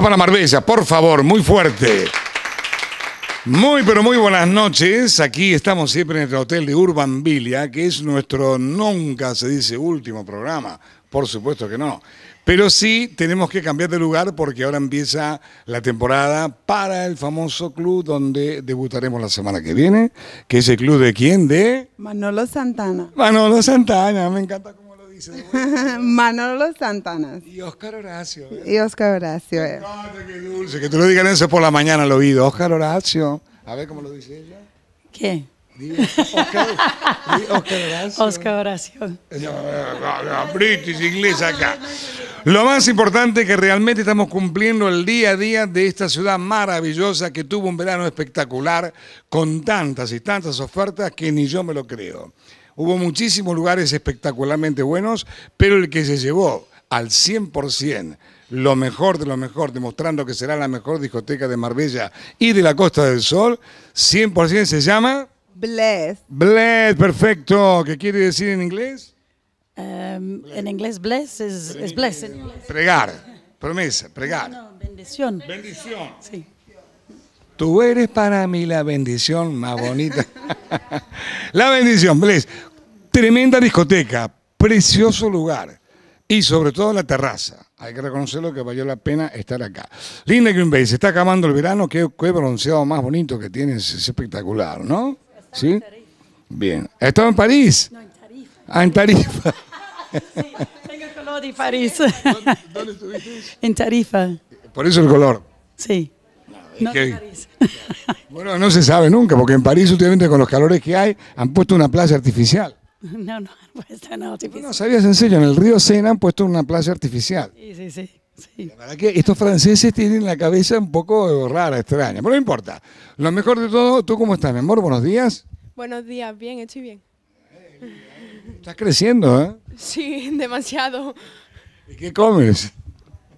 para Marbella, por favor, muy fuerte. Muy, pero muy buenas noches. Aquí estamos siempre en el hotel de Urban Villa que es nuestro, nunca se dice último programa, por supuesto que no. Pero sí tenemos que cambiar de lugar porque ahora empieza la temporada para el famoso club donde debutaremos la semana que viene, que es el club de quién? De Manolo Santana. Manolo Santana, me encanta. Manolo Santana. Y Oscar Horacio. ¿eh? Y Oscar Horacio. Eh. qué Que te lo digan eso por la mañana al oído. Oscar Horacio. A ver cómo lo dice ella. ¿Qué? Oscar, Horacio. Oscar Horacio. Eh, British, inglés acá. Lo más importante es que realmente estamos cumpliendo el día a día de esta ciudad maravillosa que tuvo un verano espectacular con tantas y tantas ofertas que ni yo me lo creo. Hubo muchísimos lugares espectacularmente buenos, pero el que se llevó al 100% lo mejor de lo mejor, demostrando que será la mejor discoteca de Marbella y de la Costa del Sol, 100% se llama... Bless. Bless, perfecto. ¿Qué quiere decir en inglés? Em, en inglés, bless es, Pregar, promesa, pregar. no, bendición. Bendición. Sí. Tú eres para mí la bendición más bonita. la bendición, Bless. Tremenda discoteca, precioso lugar y sobre todo la terraza. Hay que reconocerlo que valió la pena estar acá. Linda Green Bay, se está acabando el verano, qué, bronceado más bonito que tienes, es espectacular, ¿no? ¿Sí? Bien. estado en París? No, en Tarifa. Ah, en Tarifa. sí, tengo el color de París. dónde estuviste? En Tarifa. Por eso el color. Sí. No Bueno, no se sabe nunca, porque en París últimamente con los calores que hay han puesto una playa artificial. No, no han puesto No, sabías en en el río Sena han puesto una playa artificial. Sí, sí, sí. La verdad que estos franceses tienen la cabeza un poco rara, extraña, pero no importa. Lo mejor de todo, ¿tú cómo estás, mi amor? Buenos días. Buenos días, bien, estoy bien. Estás creciendo, ¿eh? Sí, demasiado. ¿Y qué comes?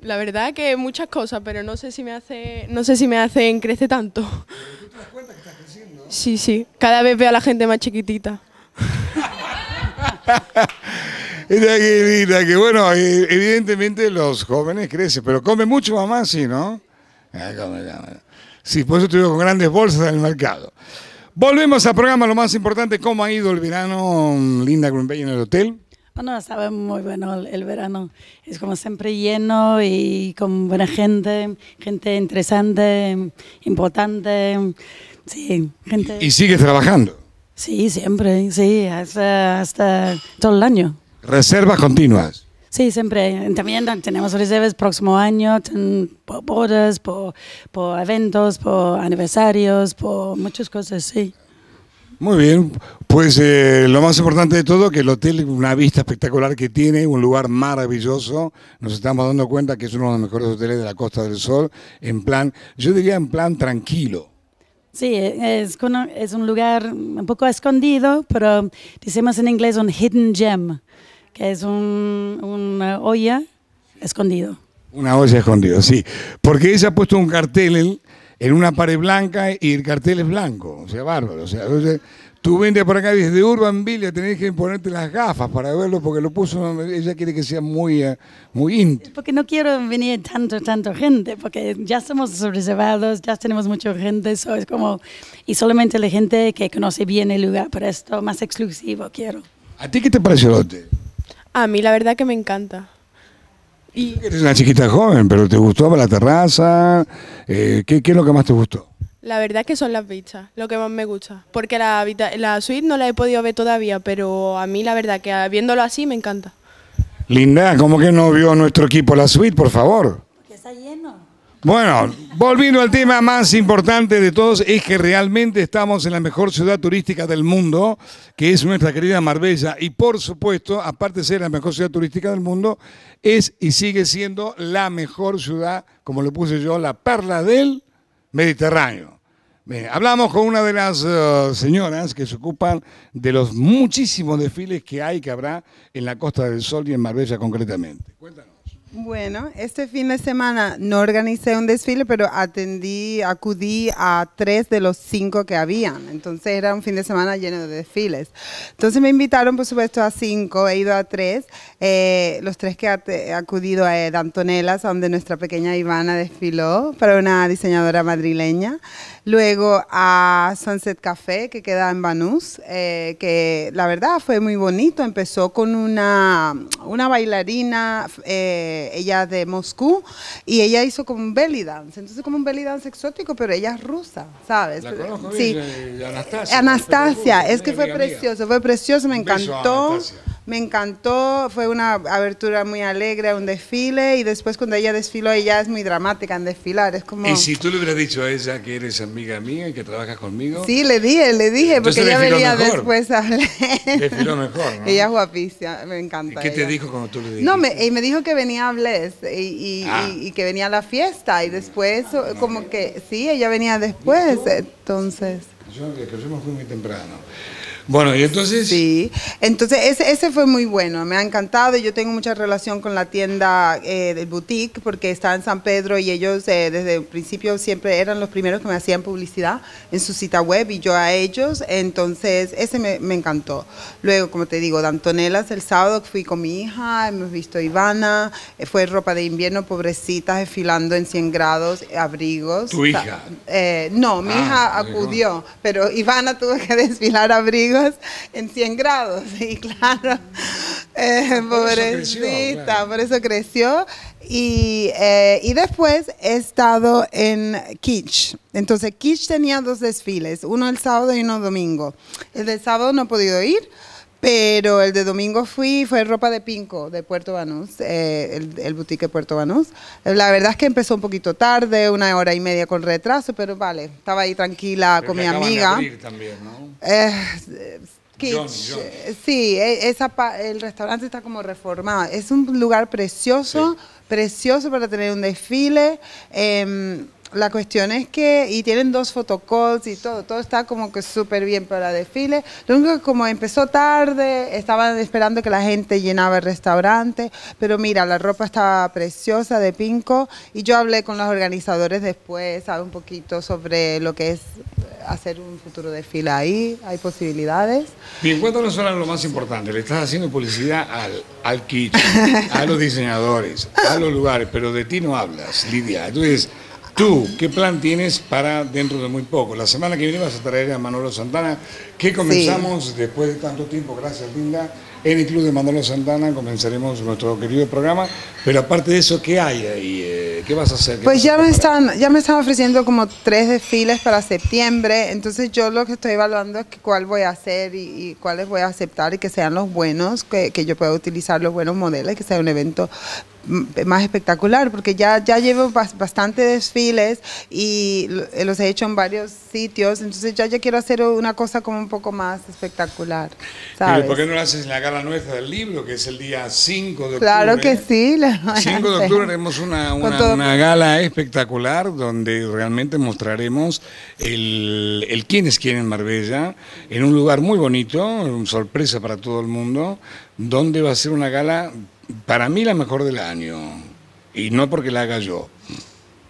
La verdad que muchas cosas, pero no sé si me hace, no sé si me hacen crecer tanto. te das cuenta que creciendo. Sí, sí. Cada vez veo a la gente más chiquitita. que bueno, eh, evidentemente los jóvenes crecen, pero come mucho mamá, sí, ¿no? Ah, sí, por eso estuvimos con grandes bolsas en el mercado. Volvemos al programa, lo más importante, cómo ha ido el verano, Linda Green en el hotel. Bueno, estaba muy bueno el, verano. Es como siempre lleno y con buena gente, gente interesante, importante. Sí, gente. ¿Y sigue trabajando? Sí, siempre, sí, hasta, hasta todo el año. ¿Reservas continuas? Sí, siempre. También tenemos reservas próximo año, por bodas, por eventos, por aniversarios, por muchas cosas, sí. Muy bien, pues eh, lo más importante de todo que el hotel, una vista espectacular que tiene, un lugar maravilloso, nos estamos dando cuenta que es uno de los mejores hoteles de la Costa del Sol, en plan, yo diría en plan tranquilo. Sí, e, es, un lugar un poco escondido, pero decimos en inglés un hidden gem, que es un, una olla escondido. Una olla escondida, sí, porque ella ha puesto un cartel en una pared blanca y el cartel es blanco, o sea, bárbaro. O sea, entonces, tú vendes por acá desde Urbanville, tenés que ponerte las gafas para verlo porque lo puso, ella quiere que sea muy, eh, muy íntimo. Porque no quiero venir tanto, tanto gente, porque ya somos sobreservados, ya tenemos mucha gente, eso es como, y solamente la gente que conoce bien el lugar, pero esto más exclusivo quiero. ¿A ti qué te pareció, Lote? A mí la verdad que me encanta. Y Eres una chiquita joven, pero ¿te gustó para la terraza? Eh, ¿qué, es lo que más te gustó? La verdad que son las vistas, lo que más me gusta. Porque la, la suite no la he podido ver todavía, pero a mí la verdad que viéndolo así me encanta. Linda, ¿cómo que no vio nuestro equipo la suite, por favor? Porque está lleno. Bueno, volviendo al tema más importante de todos, es que realmente estamos en la mejor ciudad turística del mundo, que es nuestra querida Marbella. Y por supuesto, aparte de ser la mejor ciudad turística del mundo, es y sigue siendo la mejor ciudad, como lo puse yo, la perla del Mediterráneo. hablamos con una de las eh, señoras que se ocupan de los muchísimos desfiles que hay, que habrá en la Costa del Sol y en Marbella concretamente. Cuéntanos. Bueno, este fin de semana no organicé un desfile, pero atendí, acudí a tres de los cinco que habían. Entonces era un fin de semana lleno de desfiles. Entonces me invitaron, por supuesto, a cinco, he ido a tres. Eh, los tres que he acudido a dantonelas eh, donde nuestra pequeña Ivana desfiló para una diseñadora madrileña. Luego a Sunset Café, que queda en Banús, eh, que la verdad fue muy bonito. Empezó con una, una bailarina ella de Moscú, y ella hizo como un belly dance, entonces como un belly dance exótico, pero ella es rusa, ¿sabes? sí. Eh, Anastasia. es que fue precioso, fue precioso, me encantó me encantó, fue una abertura muy alegre, un desfile y después cuando ella desfiló ella es muy dramática en desfilar, es como... Y si tú le hubieras dicho a ella que eres amiga mía y que trabajas conmigo... Sí, le dije, le dije, porque ella venía después a hablar. Desfiló mejor, ¿no? Ella es guapísima, me encanta. ¿Y qué te dijo cuando tú le dijiste? No, me, y eh, me dijo que venía a hablar eh, ah. y, que venía a la fiesta y después ah, como que sí, ella venía después, entonces... Yo, que yo me muy temprano. Bueno, y entonces... Sí, entonces ese, ese fue muy bueno, me ha encantado. Yo tengo mucha relación con la tienda eh, del boutique porque está en San Pedro y ellos eh, desde el principio siempre eran los primeros que me hacían publicidad en su cita web y yo a ellos. Entonces ese me, me encantó. Luego, como te digo, Dantonelas el sábado fui con mi hija, hemos visto Ivana, eh, fue ropa de invierno, pobrecitas, desfilando en 100 grados, abrigos. ¿Tu hija? no, mi ah, hija acudió, pero Ivana tuvo que desfilar abrigos en 100 grados. Y eh, claro, por eso creció, por eso creció. Y, eh, y, después he estado en Kitsch. Entonces, Kitsch tenía dos desfiles, uno el sábado y uno domingo. El del sábado no he podido ir pero el de domingo fui, fue ropa de Pinco, de Puerto Banús, eh, el, boutique de Puerto Banús. La verdad es que empezó un poquito tarde, una hora y media con retraso, pero vale, estaba ahí tranquila con mi amiga. también, Sí, esa, el restaurante está como reformado. Es un lugar precioso, precioso para tener un desfile. Em, la cuestión es que, y tienen dos fotocalls y todo, todo está como que súper bien para desfile, Lo único que como empezó tarde, estaban esperando que la gente llenaba el restaurante, pero mira, la ropa estaba preciosa de pinco y yo hablé con los organizadores después, sabe un poquito sobre lo que es hacer un futuro desfile ahí, hay posibilidades. Bien, no ahora lo más importante, le estás haciendo publicidad al, al kitchen, a los diseñadores, a los lugares, pero de ti no hablas, Lidia. Entonces... Tú, ¿qué plan tienes para dentro de muy poco? La semana que viene vas a traer a Manolo Santana, ¿Qué comenzamos después de tanto tiempo, gracias Linda, en el Club de Manolo Santana comenzaremos nuestro querido programa, pero aparte de eso, ¿qué hay ahí? Eh, ¿Qué vas a hacer? Pues ya me, están, ya me están ofreciendo como tres desfiles para septiembre, entonces yo lo que estoy evaluando es que cuál voy a hacer y, cuáles voy a aceptar y que sean los buenos, que, yo pueda utilizar los buenos modelos, y que sea un evento más espectacular, porque ya, ya llevo bastante desfiles y eh, los he hecho en varios sitios, entonces ya quiero hacer una cosa como un poco más espectacular. por qué no lo haces en la gala nuestra del libro, que es el día 5 de octubre? Claro que sí. 5 de octubre haremos una, gala espectacular donde realmente mostraremos el, el quién es quién en Marbella, en un lugar muy bonito, una sorpresa para todo el mundo, donde va a ser una gala para mí la mejor del año, y no porque la haga yo,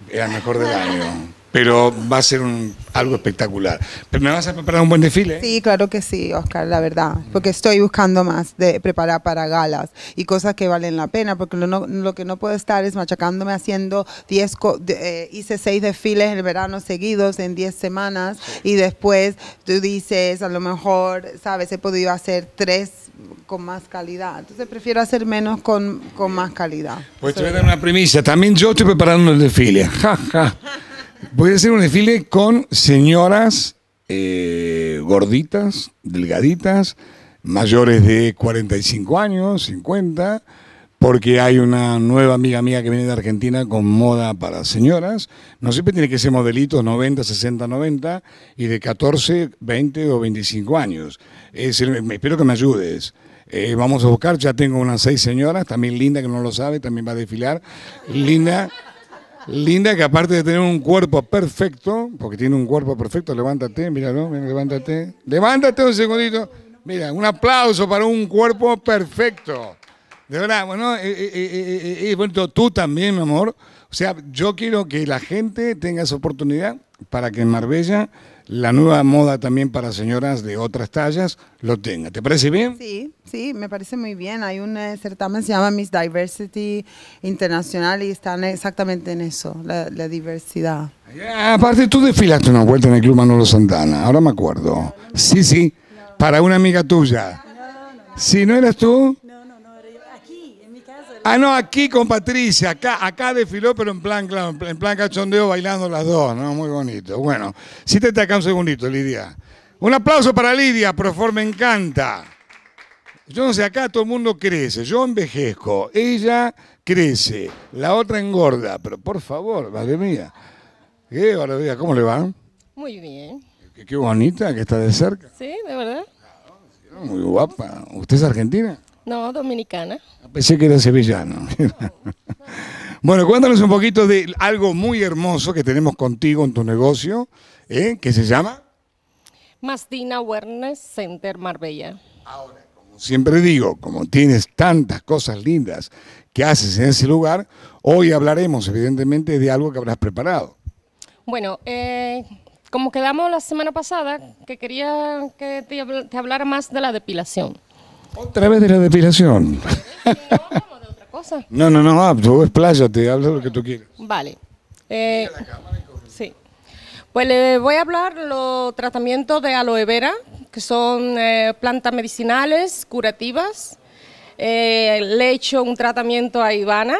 es la mejor del año pero va a ser un, algo espectacular. ¿Pero ¿Me vas a preparar un buen desfile? ¿eh? Sí, claro que sí, Oscar, la verdad, porque estoy buscando más de preparar para galas y cosas que valen la pena, porque lo, que no puedo estar es machacándome haciendo 10, eh, hice seis desfiles en el verano seguidos en 10 semanas y después tú dices, a lo mejor, sabes, he podido hacer tres con más calidad. Entonces prefiero hacer menos con, con más calidad. Pues te voy a dar una primicia. También yo estoy preparando el desfile. Ja, Voy a hacer un desfile con señoras eh, gorditas, delgaditas, mayores de 45 años, 50, porque hay una nueva amiga mía que viene de Argentina con moda para señoras. No siempre tiene que ser modelitos 90, 60, 90 y de 14, 20 o 25 años. Es espero que me ayudes. Eh, vamos a buscar, ya tengo unas seis señoras, también Linda, que no lo sabe, también va a desfilar. Linda Linda que aparte de tener un cuerpo perfecto, porque tiene un cuerpo perfecto, levántate, míralo, mira, levántate. Levántate un segundito. Mira, un aplauso para un cuerpo perfecto. De verdad, bueno, y, eh, eh, eh, bueno, tú también, mi amor. O sea, yo quiero que la gente tenga esa oportunidad para que en Marbella la nueva moda también para señoras de otras tallas lo tenga. ¿Te parece bien? Sí, sí, me parece muy bien. Hay un eh, certamen, se llama Miss Diversity Internacional y están exactamente en eso, la, diversidad. aparte, tú desfilaste una vuelta en el Club Manolo Santana, ahora me acuerdo. Sí, sí, para una amiga tuya. Si no eras tú, Ah, no, aquí con Patricia, acá, acá desfiló, pero en plan, en plan cachondeo bailando las dos, ¿no? Muy bonito. Bueno, siéntete acá un segundito, Lidia. Un aplauso para Lidia, favor, me encanta. Yo no sé, acá todo el mundo crece, yo envejezco, ella crece, la otra engorda, pero por favor, madre mía. ¿Qué maravilla? ¿Cómo le va? Muy bien. Qué, qué bonita que está de cerca. Sí, de verdad. Muy guapa. ¿Usted es argentina? No, dominicana. Ah, pensé que era sevillano. bueno, cuéntanos un poquito de algo muy hermoso que tenemos contigo en tu negocio, ¿eh? que se llama... Mastina Wellness Center Marbella. Ahora, como siempre digo, como tienes tantas cosas lindas que haces en ese lugar, hoy hablaremos evidentemente de algo que habrás preparado. Bueno, eh, como quedamos la semana pasada, que quería que te, hablara más de la depilación. Otra vez de la depilación. No, no, no, ah, tú expláyate, habla lo que tú quieras. Vale. Eh, sí. Pues le voy a hablar los tratamientos de aloe vera, que son eh, plantas medicinales, curativas. Eh, le he hecho un tratamiento a Ivana.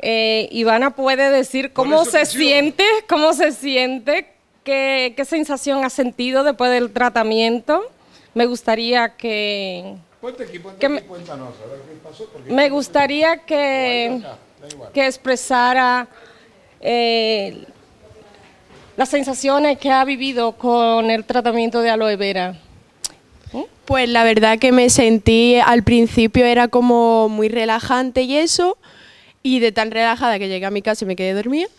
Eh, Ivana puede decir cómo se siente, cómo se siente, qué, qué sensación ha sentido después del tratamiento. Me gustaría que... me gustaría que, expresara eh, las sensaciones que ha vivido con el tratamiento de aloe vera. ¿Mm? Pues la verdad que me sentí al principio era como muy relajante y eso, y de tan relajada que llegué a mi casa y me quedé dormida.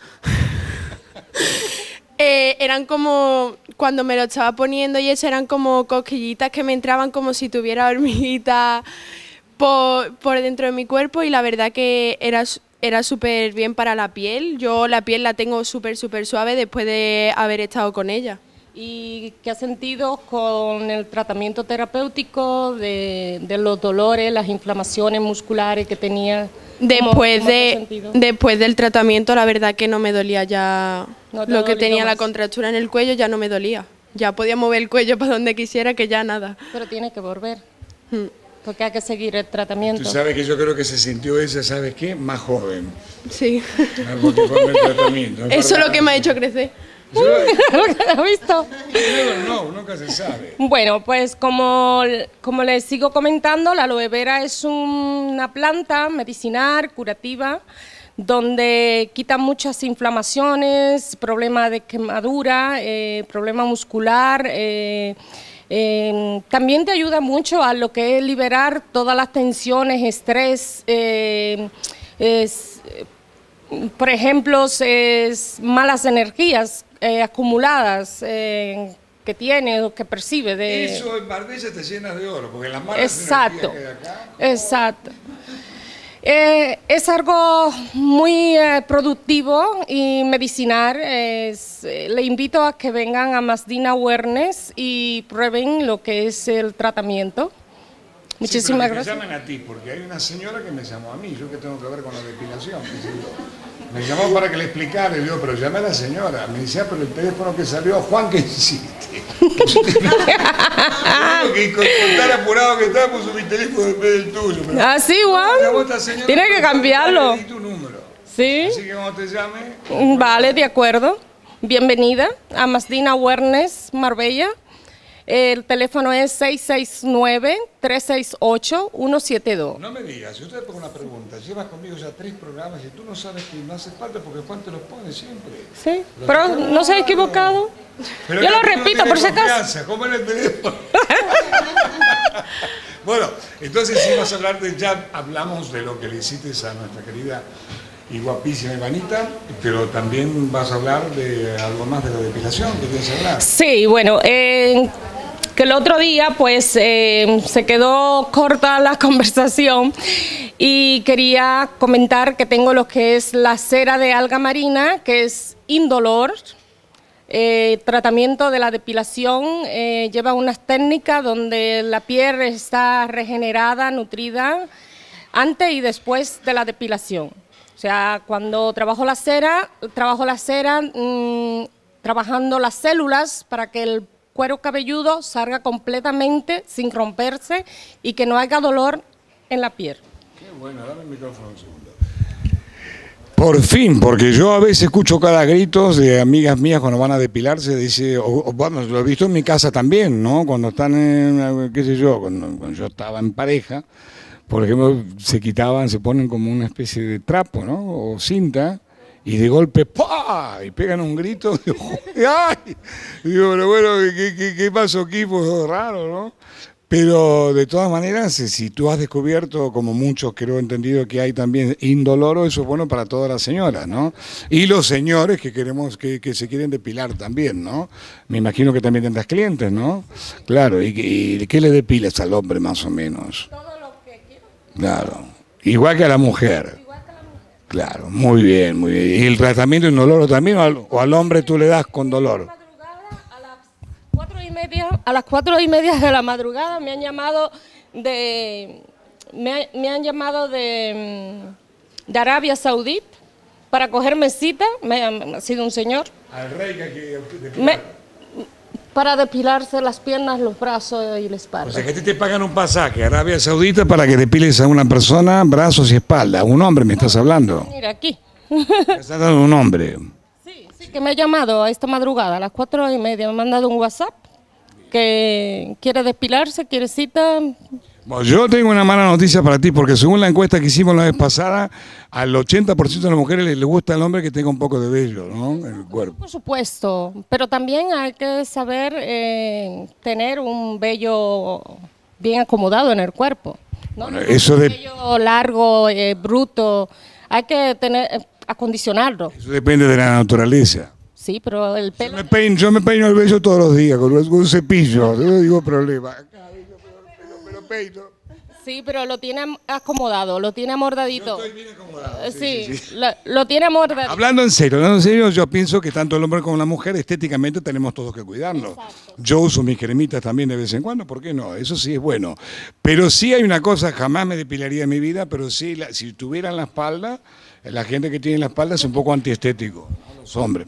Eh, eran como, cuando me lo estaba poniendo y eso, eran como cosquillitas que me entraban como si tuviera hormiguitas por, por dentro de mi cuerpo y la verdad que era, era súper bien para la piel. Yo la piel la tengo súper, súper suave después de haber estado con ella y qué ha sentido con el tratamiento terapéutico de, los dolores, las inflamaciones musculares que tenía. Después, de, después del tratamiento, la verdad que no me dolía ya lo que tenía la contractura en el cuello, ya no me dolía. Ya podía mover el cuello para donde quisiera, que ya nada. Pero tiene que volver. Mm. porque hay que seguir el tratamiento. Tú sabes que yo creo que se sintió esa, ¿sabes qué? Más joven. Sí. Algo tratamiento. Eso es lo que me ha hecho crecer. ¿Lo has visto? No, nunca se sabe. Bueno, pues como, les sigo comentando, la aloe vera es una planta medicinal, curativa, donde quita muchas inflamaciones, problemas de quemadura, eh, problema muscular. Eh, eh, también te ayuda mucho a lo que es liberar todas las tensiones, estrés. Eh, por ejemplo, malas energías eh, acumuladas eh, que tiene o que percibe de... Eso en Marbella te llena de oro, porque la mala Exacto, acá, exacto. Eh, es algo muy eh, productivo y medicinal. eh, le invito a que vengan a Masdina Huernes y prueben lo que es el tratamiento. Muchísimas gracias. Me llaman a ti, porque hay una señora que me llamó a mí, yo que tengo que ver con la depilación. Me llamó para que le explicara y digo, pero llamé a la señora. Me decía, pero el teléfono que salió, Juan, ¿qué hiciste? que con, con tan apurado que estaba puso mi teléfono en vez del tuyo. ah, sí, Juan. Tiene que cambiarlo. Tu número. Sí. Así que cuando te llame. Mm, vale, de acuerdo. Bienvenida a Masdina Huernes, Marbella. El teléfono es 669-368-172. No me digas, yo te pongo una pregunta. Llevas conmigo ya tres programas y tú no sabes que no hace falta porque Juan te los pone siempre. Sí, pero no, se ha equivocado. yo lo repito, por si acaso. ¿Cómo teléfono bueno, entonces sí vas a hablar de, ya hablamos de lo que le hiciste a nuestra querida y guapísima hermanita pero también vas a hablar de algo más de la depilación que quieres hablar. Sí, bueno, en que el otro día pues eh, se quedó corta la conversación y quería comentar que tengo lo que es la cera de alga marina, que es indolor, eh, tratamiento de la depilación, eh, lleva unas técnicas donde la piel está regenerada, nutrida, antes y después de la depilación. O sea, cuando trabajo la cera, trabajo la cera mm, trabajando las células para que el cuero cabelludo salga completamente sin romperse y que no haya dolor en la piel. Qué bueno, dame el micrófono un segundo. Por fin, porque yo a veces escucho cada grito de amigas mías cuando van a depilarse, dice, bueno, lo he visto en mi casa también, ¿no? Cuando están en, qué sé yo, cuando, cuando yo estaba en pareja, por ejemplo, se quitaban, se ponen como una especie de trapo, ¿no? O cinta, y de golpe, ¡pa! Y pegan un grito, digo, ¡ay! Digo, pero bueno, ¿qué, qué, qué pasó aquí? Pues raro, ¿no? Pero de todas maneras, eh, si tú has descubierto, como muchos creo entendido, que hay también indoloro, eso es bueno para todas las señoras, ¿no? Y los señores que queremos, que, que se quieren depilar también, ¿no? Me imagino que también tendrás clientes, ¿no? Claro, ¿y, y qué le depilas al hombre más o menos? Todo lo que quiero. Claro, igual que a la mujer. Claro, muy bien, muy bien. ¿Y el tratamiento inoloro también o al, o al hombre tú le das con dolor? A las, cuatro y media, de la madrugada me han llamado de me, han llamado de, mm, de Arabia Saudí para cogerme cita, me, ha sido un señor. Al rey que aquí, para depilarse las piernas, los brazos y la espalda. O sea que te pagan un pasaje a Arabia Saudita para que depiles a una persona brazos y espalda. Un hombre me estás hablando. Mira, aquí. estás dando un hombre. Sí, sí, que me ha llamado a esta madrugada a las cuatro y media. Me ha mandado un WhatsApp que quiere depilarse, quiere cita. Yo tengo una mala noticia para ti, porque según la encuesta que hicimos la vez pasada, al 80% de las mujeres les gusta al hombre que tenga un poco de vello ¿no? en el ah, cuerpo. Por supuesto, pero también hay que saber eh, tener un vello bien acomodado en el cuerpo. ¿no? eso un vello largo, eh, bruto, hay que tener eh, acondicionarlo. Eso depende de la naturaleza. Sí, pero el pelo... Yo me peino, me peino el vello todos los días con un cepillo, no digo problema. Sí, pero lo tiene acomodado, lo tiene mordadito. acomodado. Eh, sí, Lo, tiene amordadito. Hablando en serio, en serio, yo pienso que tanto el hombre como la mujer estéticamente tenemos todos que cuidarnos. Yo uso mis cremitas también de vez en cuando, ¿por qué no? Eso sí es bueno. Pero sí hay una cosa, jamás me depilaría en mi vida, pero sí, si tuvieran la espalda, la gente que tiene la espalda es un poco antiestético los hombres.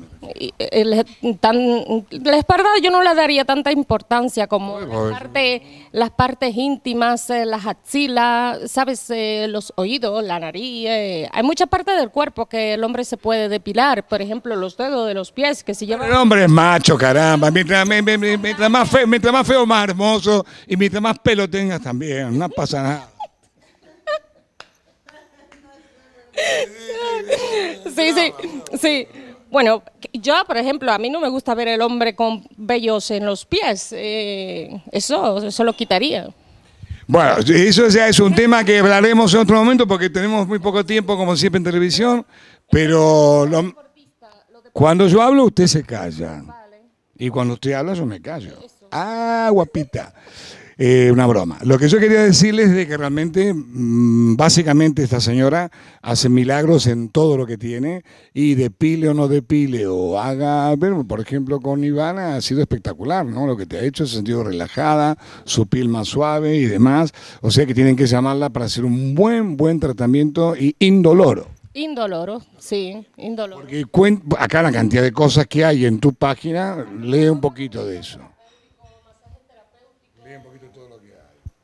la espalda eh, yo no le daría tanta importancia como las, partes íntimas, eh, las axilas, sabes, eh, los oídos, la nariz. Hay muchas partes del cuerpo que el hombre se puede depilar. Por ejemplo, los dedos de los pies que si lleva... El hombre es macho, caramba. Mientras, mientras más feo, más hermoso. Y mientras más pelo tengas también. No pasa nada. sí, sí, sí. Bueno, yo, por ejemplo, a mí no me gusta ver el hombre con vellos en los pies. Eh, eso, eso lo quitaría. Bueno, eso ya es un tema que hablaremos en otro momento porque tenemos muy poco tiempo, como siempre, en televisión. Pero cuando yo hablo, usted se calla. Y cuando usted habla, yo me callo. Ah, guapita. Eh, una broma. Lo que yo quería decirles es de que realmente, mm, básicamente, esta señora hace milagros en todo lo que tiene y depile o no depile o haga, por ejemplo, con Ivana ha sido espectacular, ¿no? Lo que te ha hecho, se ha sentido relajada, su piel más suave y demás. O sea que tienen que llamarla para hacer un buen, buen tratamiento y indoloro. Indoloro, sí, indoloro. Porque acá la cantidad de cosas que hay en tu página, lee un poquito de eso.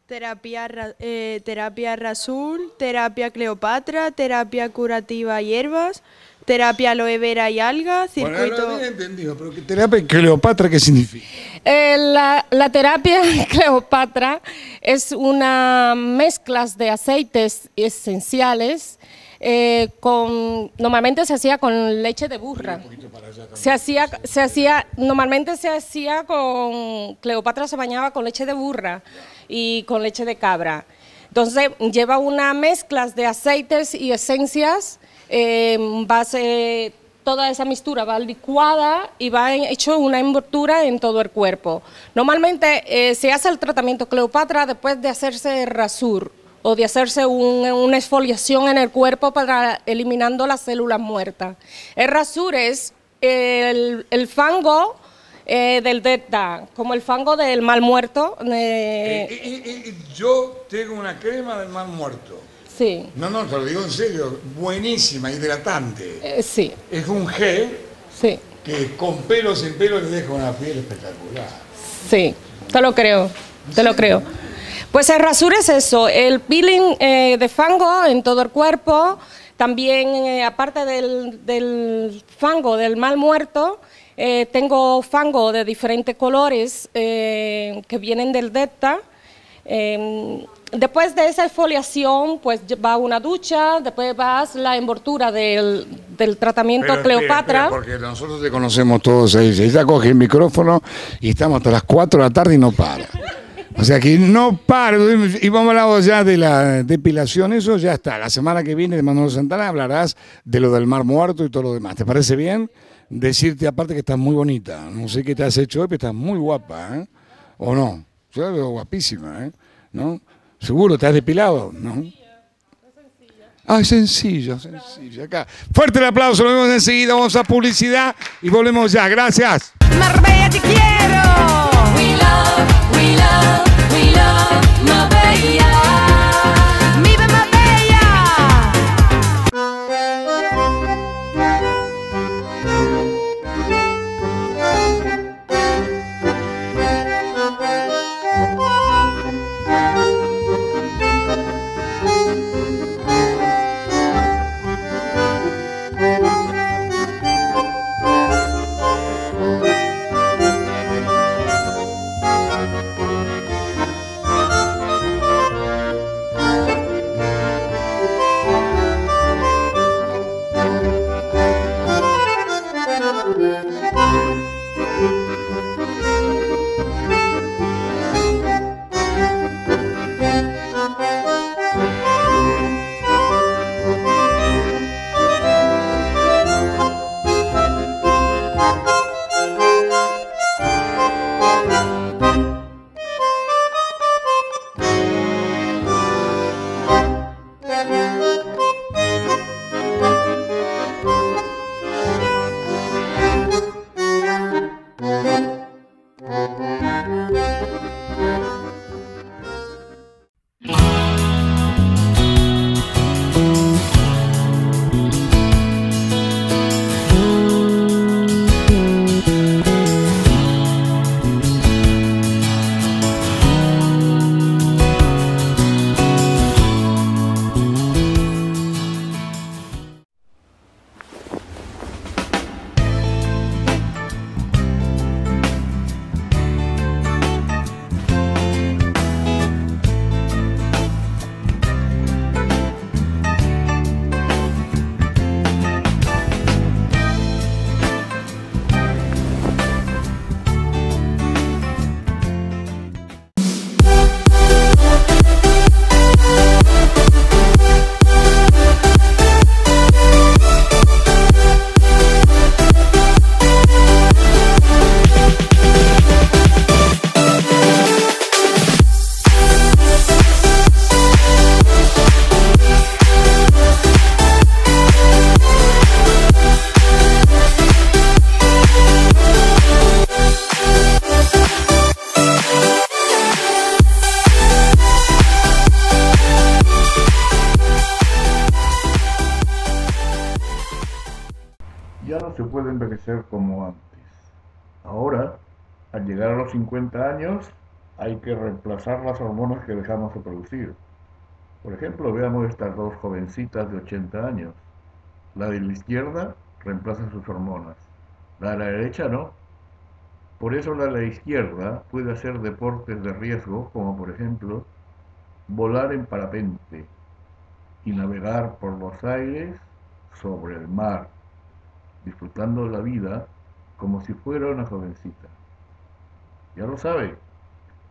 Terapia, eh, terapia Rasul, terapia Cleopatra, terapia curativa hierbas, terapia aloe vera y alga, circuito... Bueno, no lo entendido, pero ¿terapia Cleopatra qué significa? Eh, la, la, terapia Cleopatra es una mezcla de aceites esenciales eh, con... Normalmente se hacía con leche de burra. Se hacía, se hacía, normalmente se hacía con, Cleopatra se bañaba con leche de burra y con leche de cabra. Entonces lleva una mezcla de aceites y esencias, eh, em, base, toda esa mistura, va licuada y va hecho una envoltura en todo el cuerpo. Normalmente eh, se hace el tratamiento Cleopatra después de hacerse rasur o de hacerse una exfoliación en el cuerpo para eliminando las células muertas. El rasur es el, fango eh, del Delta, como el fango del mal muerto. Eh, eh, yo tengo una crema del mal muerto. Sí. No, no, te lo digo en serio, buenísima, hidratante. sí. Es un gel sí. que con pelos sin pelos le deja una piel espectacular. Sí, te lo creo, te lo creo. Pues el rasura es eso, el peeling de fango en todo el cuerpo, también, eh, aparte del, fango, del mal muerto, eh, tengo fango de diferentes colores eh, que vienen del delta. Em, después de esa esfoliación, pues va una ducha, después vas la envoltura del, tratamiento Cleopatra. porque nosotros te conocemos todos ahí. Ella coge el micrófono y estamos hasta las 4 de la tarde y no para. O sea que no paro. Y vamos a hablar ya de la depilación, eso ya está. La semana que viene de Manuel Santana hablarás de lo del mar muerto y todo lo demás. ¿Te parece bien? Decirte aparte que estás muy bonita. No sé qué te has hecho hoy, pero estás muy guapa, ¿eh? ¿O no? Yo veo guapísima, ¿eh? ¿No? ¿Seguro? ¿Te has depilado? ¿No? Ah, sencillo, sencillo. Acá. Fuerte el aplauso, nos vemos enseguida, vamos a publicidad y volvemos ya. Gracias. love, we love Marbella. que reemplazar las hormonas que dejamos de producir. Por ejemplo, veamos estas dos jovencitas de 80 años. La de la izquierda reemplaza sus hormonas, la de la derecha no. Por eso la de la izquierda puede hacer deportes de riesgo, como por ejemplo volar en parapente y navegar por los aires sobre el mar, disfrutando la vida como si fuera una jovencita. Ya lo sabe,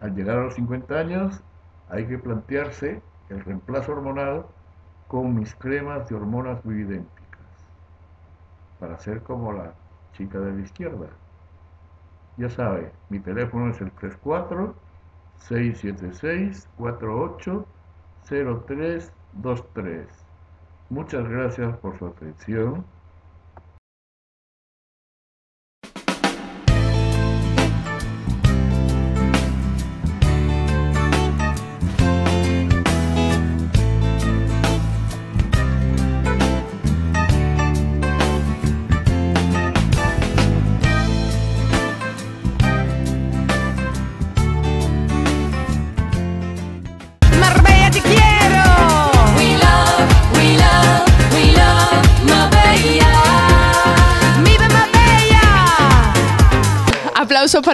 al llegar a los 50 años hay que plantearse el reemplazo hormonal con mis cremas de hormonas muy idénticas, para ser como la chica de la izquierda. Ya sabe, mi teléfono es el 34 676 48 Muchas gracias por su atención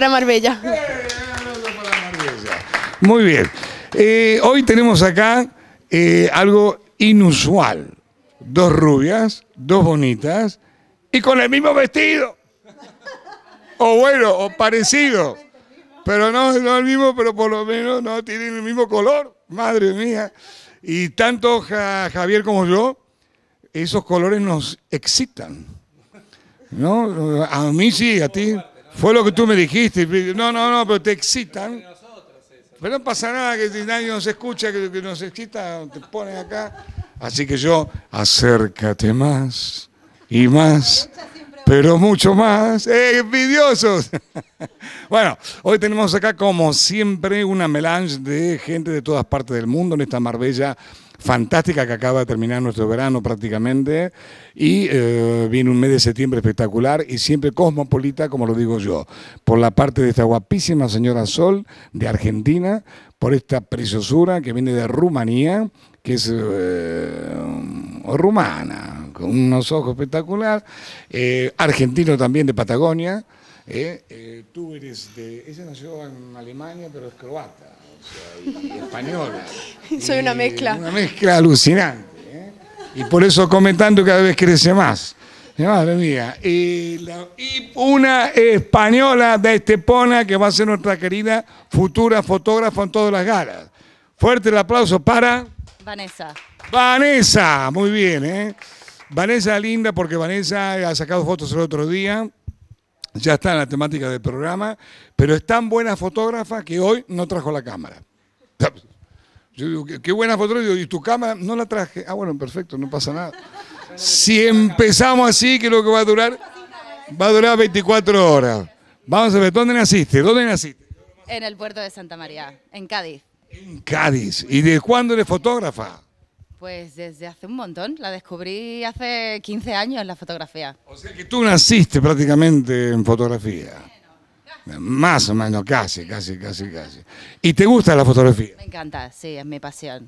Eh, para Marbella. Muy bien. Eh, hoy tenemos acá eh, algo inusual. Dos rubias, dos bonitas y con el mismo vestido. O bueno, o parecido. Pero no, no el mismo, pero por lo menos no tienen el mismo color. Madre mía. Y tanto Javier como yo, esos colores nos excitan. ¿No? A mí sí, a ti. Fue lo que tú me dijiste. No, no, no, pero te excitan. Pero no pasa nada que si nadie nos escucha, que, nos excita, te ponen acá. Así que yo, acércate más y más, pero mucho más. ¡Eh, envidiosos! bueno, hoy tenemos acá, como siempre, una melange de gente de todas partes del mundo en esta Marbella fantástica que acaba de terminar nuestro verano prácticamente y eh, viene un mes de septiembre espectacular y siempre cosmopolita, como lo digo yo, por la parte de esta guapísima señora Sol de Argentina, por esta preciosura que viene de Rumanía, que es eh, rumana, con unos ojos espectacular, eh, argentino también de Patagonia, tú eres de, ella nació en Alemania pero es croata española. Soy una mezcla. Una mezcla alucinante. ¿eh? Y por eso comentando cada vez crece más. Y, una española de Estepona que va a ser nuestra querida futura fotógrafa en todas las galas. Fuerte el aplauso para... Vanessa. Vanessa, muy bien, ¿eh? Vanessa linda porque Vanessa ha sacado fotos el otro día ya está en la temática del programa, pero es tan buena fotógrafa que hoy no trajo la cámara. Yo digo, qué, buena fotógrafa, y tu cámara no la traje. Ah, bueno, perfecto, no pasa nada. Si empezamos así, que lo que va a durar, va a durar 24 horas. Vamos a ver, ¿dónde naciste? ¿Dónde naciste? En el puerto de Santa María, en Cádiz. En Cádiz. ¿Y de cuándo eres fotógrafa? Pues desde hace un montón, la descubrí hace 15 años en la fotografía. O sea que tú naciste prácticamente en fotografía. Más o menos, casi, casi, casi, casi. ¿Y te gusta la fotografía? Me encanta, sí, es mi pasión.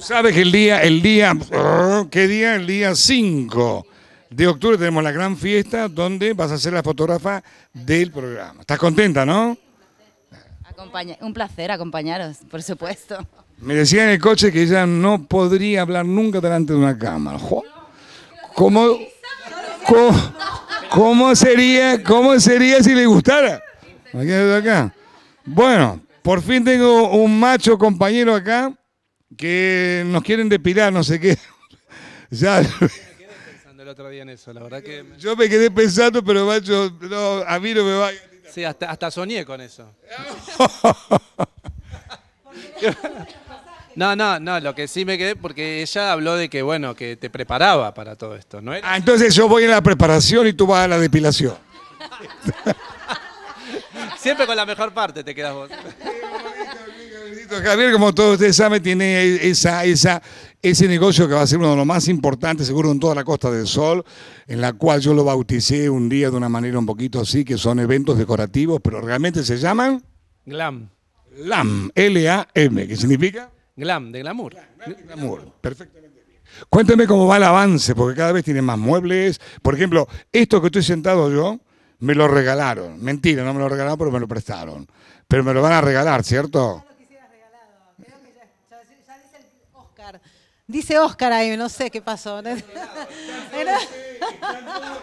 Sabes que el día, el día, ¿qué día? El día 5 de octubre tenemos la gran fiesta donde vas a ser la fotógrafa del programa. ¿Estás contenta, no? un placer acompañaros, por supuesto. Me decía en el coche que ella no podría hablar nunca delante de una cámara. ¿Cómo, sería, ¿Cómo sería si le gustara? acá. Bueno, por fin tengo un macho compañero acá que nos quieren depilar, no sé qué. ya. El otro día en eso, Yo me quedé pensando, pero macho, no, a mí no me va... Sí, hasta, hasta soñé con eso. No, no, no, lo que sí me quedé, porque ella habló de que, bueno, que te preparaba para todo esto, ¿no? Ah, entonces yo voy a la preparación y tú vas a la depilación. Siempre con la mejor parte te quedas vos. Javier, como todos ustedes saben, tiene esa, esa, ese negocio que va a ser uno de los más importantes, seguro, en toda la Costa del Sol, en la cual yo lo bauticé un día de una manera un poquito así, que son eventos decorativos, pero realmente se llaman... Glam. Glam, L-A-M, qué significa... Glam, de glamour. Glam, glamour, perfectamente bien. Cuénteme cómo va el avance, porque cada vez tienen más muebles. Por ejemplo, esto que estoy sentado yo, me lo regalaron. Mentira, no me lo regalaron, pero me lo prestaron. Pero me lo van a regalar, ¿cierto? Dice Oscar ahí, no sé qué pasó.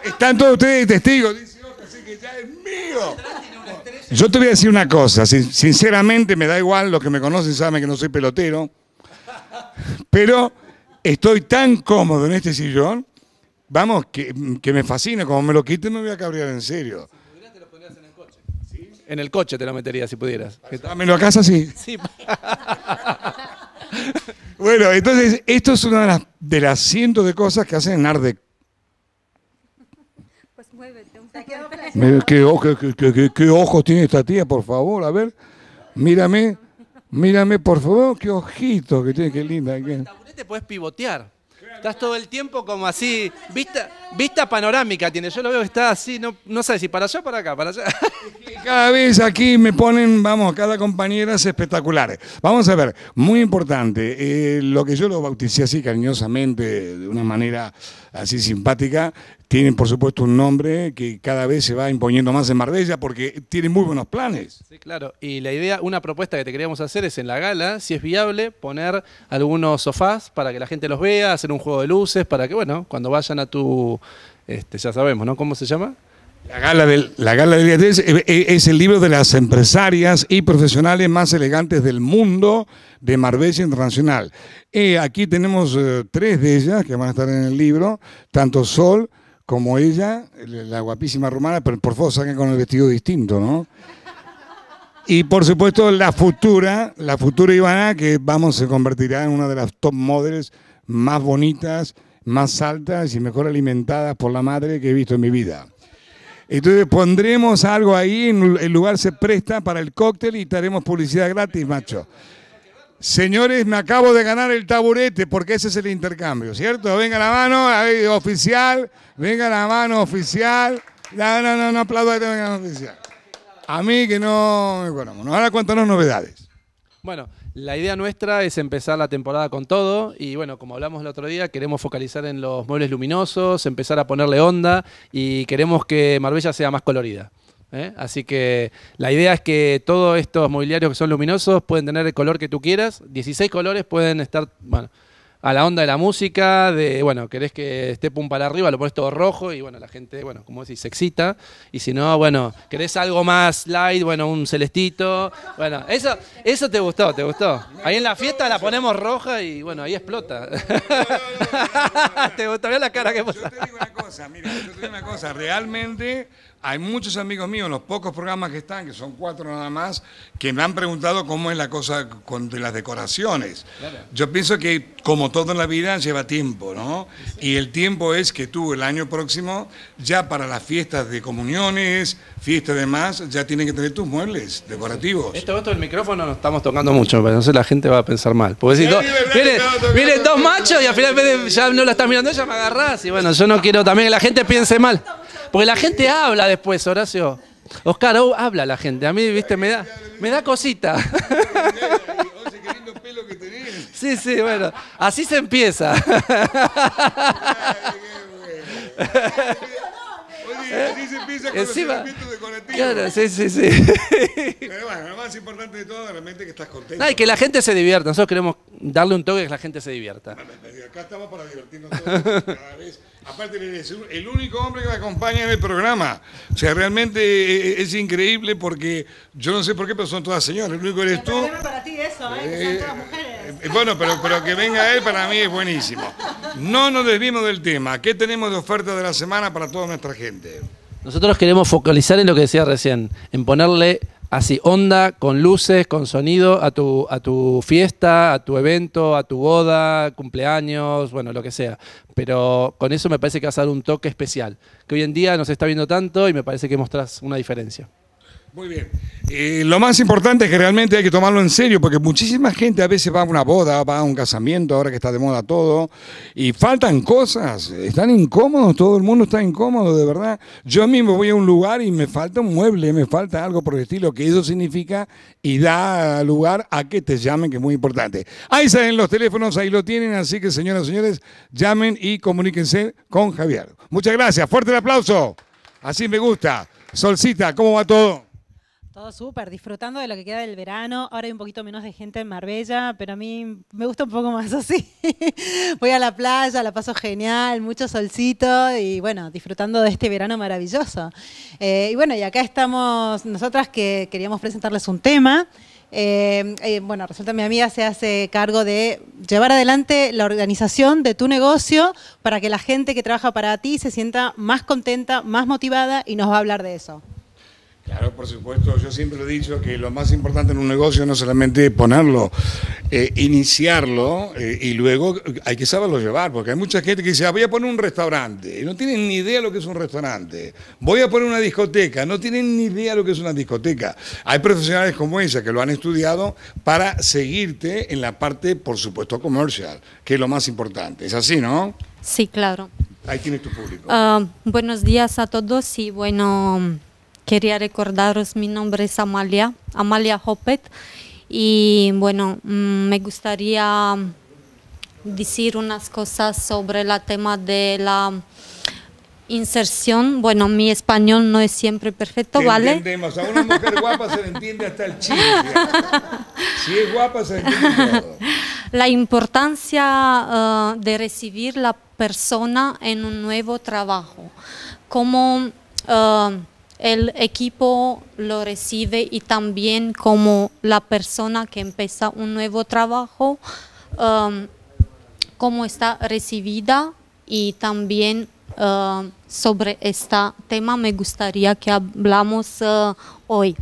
Están todos ustedes testigos, dice que ya es mío. Yo te voy a decir una cosa, sinceramente me da igual, los que me conocen saben que no soy pelotero, pero estoy tan cómodo en este sillón, vamos, que, me fascina, como me lo quiten me voy a cabrear en serio. en el coche. te lo metería si pudieras. Ah, me a casa, sí. bueno, entonces, esto es una de las, de las cientos de cosas que hacen en Arde. ¿Qué, qué, ojos tiene esta tía, por favor? A ver, mírame, mírame, por favor, qué ojito que tiene, qué linda. el puedes pivotear. Estás todo el tiempo como así, vista, vista panorámica tiene. Yo lo veo que está así, no, no sé si para allá o para acá, para allá. Cada vez aquí me ponen, vamos, cada compañera es espectacular. Vamos a ver, muy importante, eh, lo que yo lo bauticé así cariñosamente, de una manera así simpática, tienen por supuesto un nombre que cada vez se va imponiendo más en Marbella porque tienen muy buenos planes. Sí, claro. Y la idea, una propuesta que te queríamos hacer es en la gala, si es viable, poner algunos sofás para que la gente los vea, hacer un juego de luces, para que, bueno, cuando vayan a tu, este, ya sabemos, ¿no? ¿Cómo se llama? La gala, del, la gala eh, eh, es, el libro de las empresarias y profesionales más elegantes del mundo de Marbella Internacional. Eh, aquí tenemos tres de ellas que van a estar en el libro, tanto Sol como ella, la guapísima romana, pero por favor saquen con el vestido distinto, ¿no? Y por supuesto la futura, la futura Ivana, que vamos, se convertirá en una de las top models más bonitas, más altas y mejor alimentadas por la madre que he visto en mi vida. Entonces pondremos algo ahí, el lugar se presta para el cóctel y daremos publicidad gratis, macho. Señores, me acabo de ganar el taburete porque ese es el intercambio, ¿cierto? Venga la mano, oficial, venga la mano, oficial. No, no, no, no aplaudo, venga la oficial. A mí que no, bueno, ahora cuéntanos novedades. Bueno, la idea nuestra es empezar la temporada con todo y bueno, como hablamos el otro día, queremos focalizar en los muebles luminosos, empezar a ponerle onda y queremos que Marbella sea más colorida. ¿eh? Así que la idea es que todos estos mobiliarios que son luminosos pueden tener el color que tú quieras, 16 colores pueden estar, a la onda de la música, de, bueno, querés que esté pum para arriba, lo pones todo rojo y, bueno, la gente, bueno, como decís, se excita. Y si no, bueno, querés algo más light, bueno, un celestito. Bueno, eso, eso te gustó, te gustó. Ahí en la fiesta la ponemos roja y, bueno, ahí explota. te gustó, la cara que Yo te digo una cosa, mira, yo te digo una cosa, realmente hay muchos amigos míos, los pocos programas que están, que son cuatro nada más, que me han preguntado cómo es la cosa con de las decoraciones. Yo pienso que, como todo en la vida, lleva tiempo, ¿no? Y el tiempo es que tú, el año próximo, ya para las fiestas de comuniones, fiestas de más, ya tienen que tener tus muebles decorativos. Esto del micrófono no estamos tocando mucho, pero entonces la gente va a pensar mal. Porque si dos, dos machos y al final ya no la estás mirando, ella me agarrás. Y bueno, yo no quiero también que la gente piense mal. Porque la gente habla después, Horacio. Oscar, habla la gente. A mí, viste, me da, me da cosita. Sí, sí, bueno. Así se empieza. Así se empieza con los Claro, sí, sí, sí. Pero bueno, lo más importante de todo realmente es que estás contento. Ay, y que la gente se divierta. Nosotros queremos darle un toque que la gente se divierta. Acá estamos para divertirnos todos cada vez Aparte, es el único hombre que me acompaña en el programa. O sea, realmente eh, es, increíble porque yo no sé por qué, pero son todas señoras. El único eres tú. para ti eso, ¿eh? que son eh, todas mujeres. Bueno, pero, pero que venga él para mí es buenísimo. No nos desvimos del tema. ¿Qué tenemos de oferta de la semana para toda nuestra gente? Nosotros queremos focalizar en lo que decía recién, en ponerle así, onda, con luces, con sonido, a tu, a tu fiesta, a tu evento, a tu boda, cumpleaños, bueno, lo que sea. Pero con eso me parece que vas dado un toque especial, que hoy en día no se está viendo tanto y me parece que mostras una diferencia. Muy bien. Eh, lo más importante es que realmente hay que tomarlo en serio, porque muchísima gente a veces va a una boda, va a un casamiento, ahora que está de moda todo, y faltan cosas, están incómodos, todo el mundo está incómodo, de verdad. Yo mismo voy a un lugar y me falta un mueble, me falta algo por el estilo, que eso significa y da lugar a que te llamen, que es muy importante. Ahí salen los teléfonos, ahí lo tienen, así que señoras y señores, llamen y comuníquense con Javier. Muchas gracias, fuerte el aplauso, así me gusta. Solcita, ¿cómo va todo? Todo súper, disfrutando de lo que queda del verano. Ahora hay un poquito menos de gente en Marbella, pero a mí me gusta un poco más así. Voy a la playa, la paso genial, mucho solcito y bueno, disfrutando de este verano maravilloso. Eh, y bueno, y acá estamos nosotras que queríamos presentarles un tema. Eh, eh, bueno, resulta que mi amiga se hace cargo de llevar adelante la organización de tu negocio para que la gente que trabaja para ti se sienta más contenta, más motivada y nos va a hablar de eso. Claro, por supuesto. Yo siempre he dicho que lo más importante en un negocio no es solamente ponerlo, eh, iniciarlo eh, y luego hay que saberlo llevar, porque hay mucha gente que dice, ah, voy a poner un restaurante, y no tienen ni idea lo que es un restaurante. Voy a poner una discoteca, no tienen ni idea lo que es una discoteca. Hay profesionales como ella que lo han estudiado para seguirte en la parte, por supuesto, comercial, que es lo más importante. ¿Es así, no? Sí, claro. Ahí tienes tu público. Ah, buenos días a todos y bueno quería recordaros, mi nombre es Amalia, Amalia Hopet. y bueno, mm, me gustaría decir unas cosas sobre el tema de la inserción. Bueno, mi español no es siempre perfecto, ¿vale? Entendemos. A una mujer guapa se le entiende hasta el Si es guapa se entiende La importancia eh, de recibir la persona en un nuevo trabajo. ¿Cómo...? Eh, el equipo lo recibe y también como la persona que empieza un nuevo trabajo, um, cómo está recibida y también uh, sobre este tema me gustaría que hablamos uh, hoy.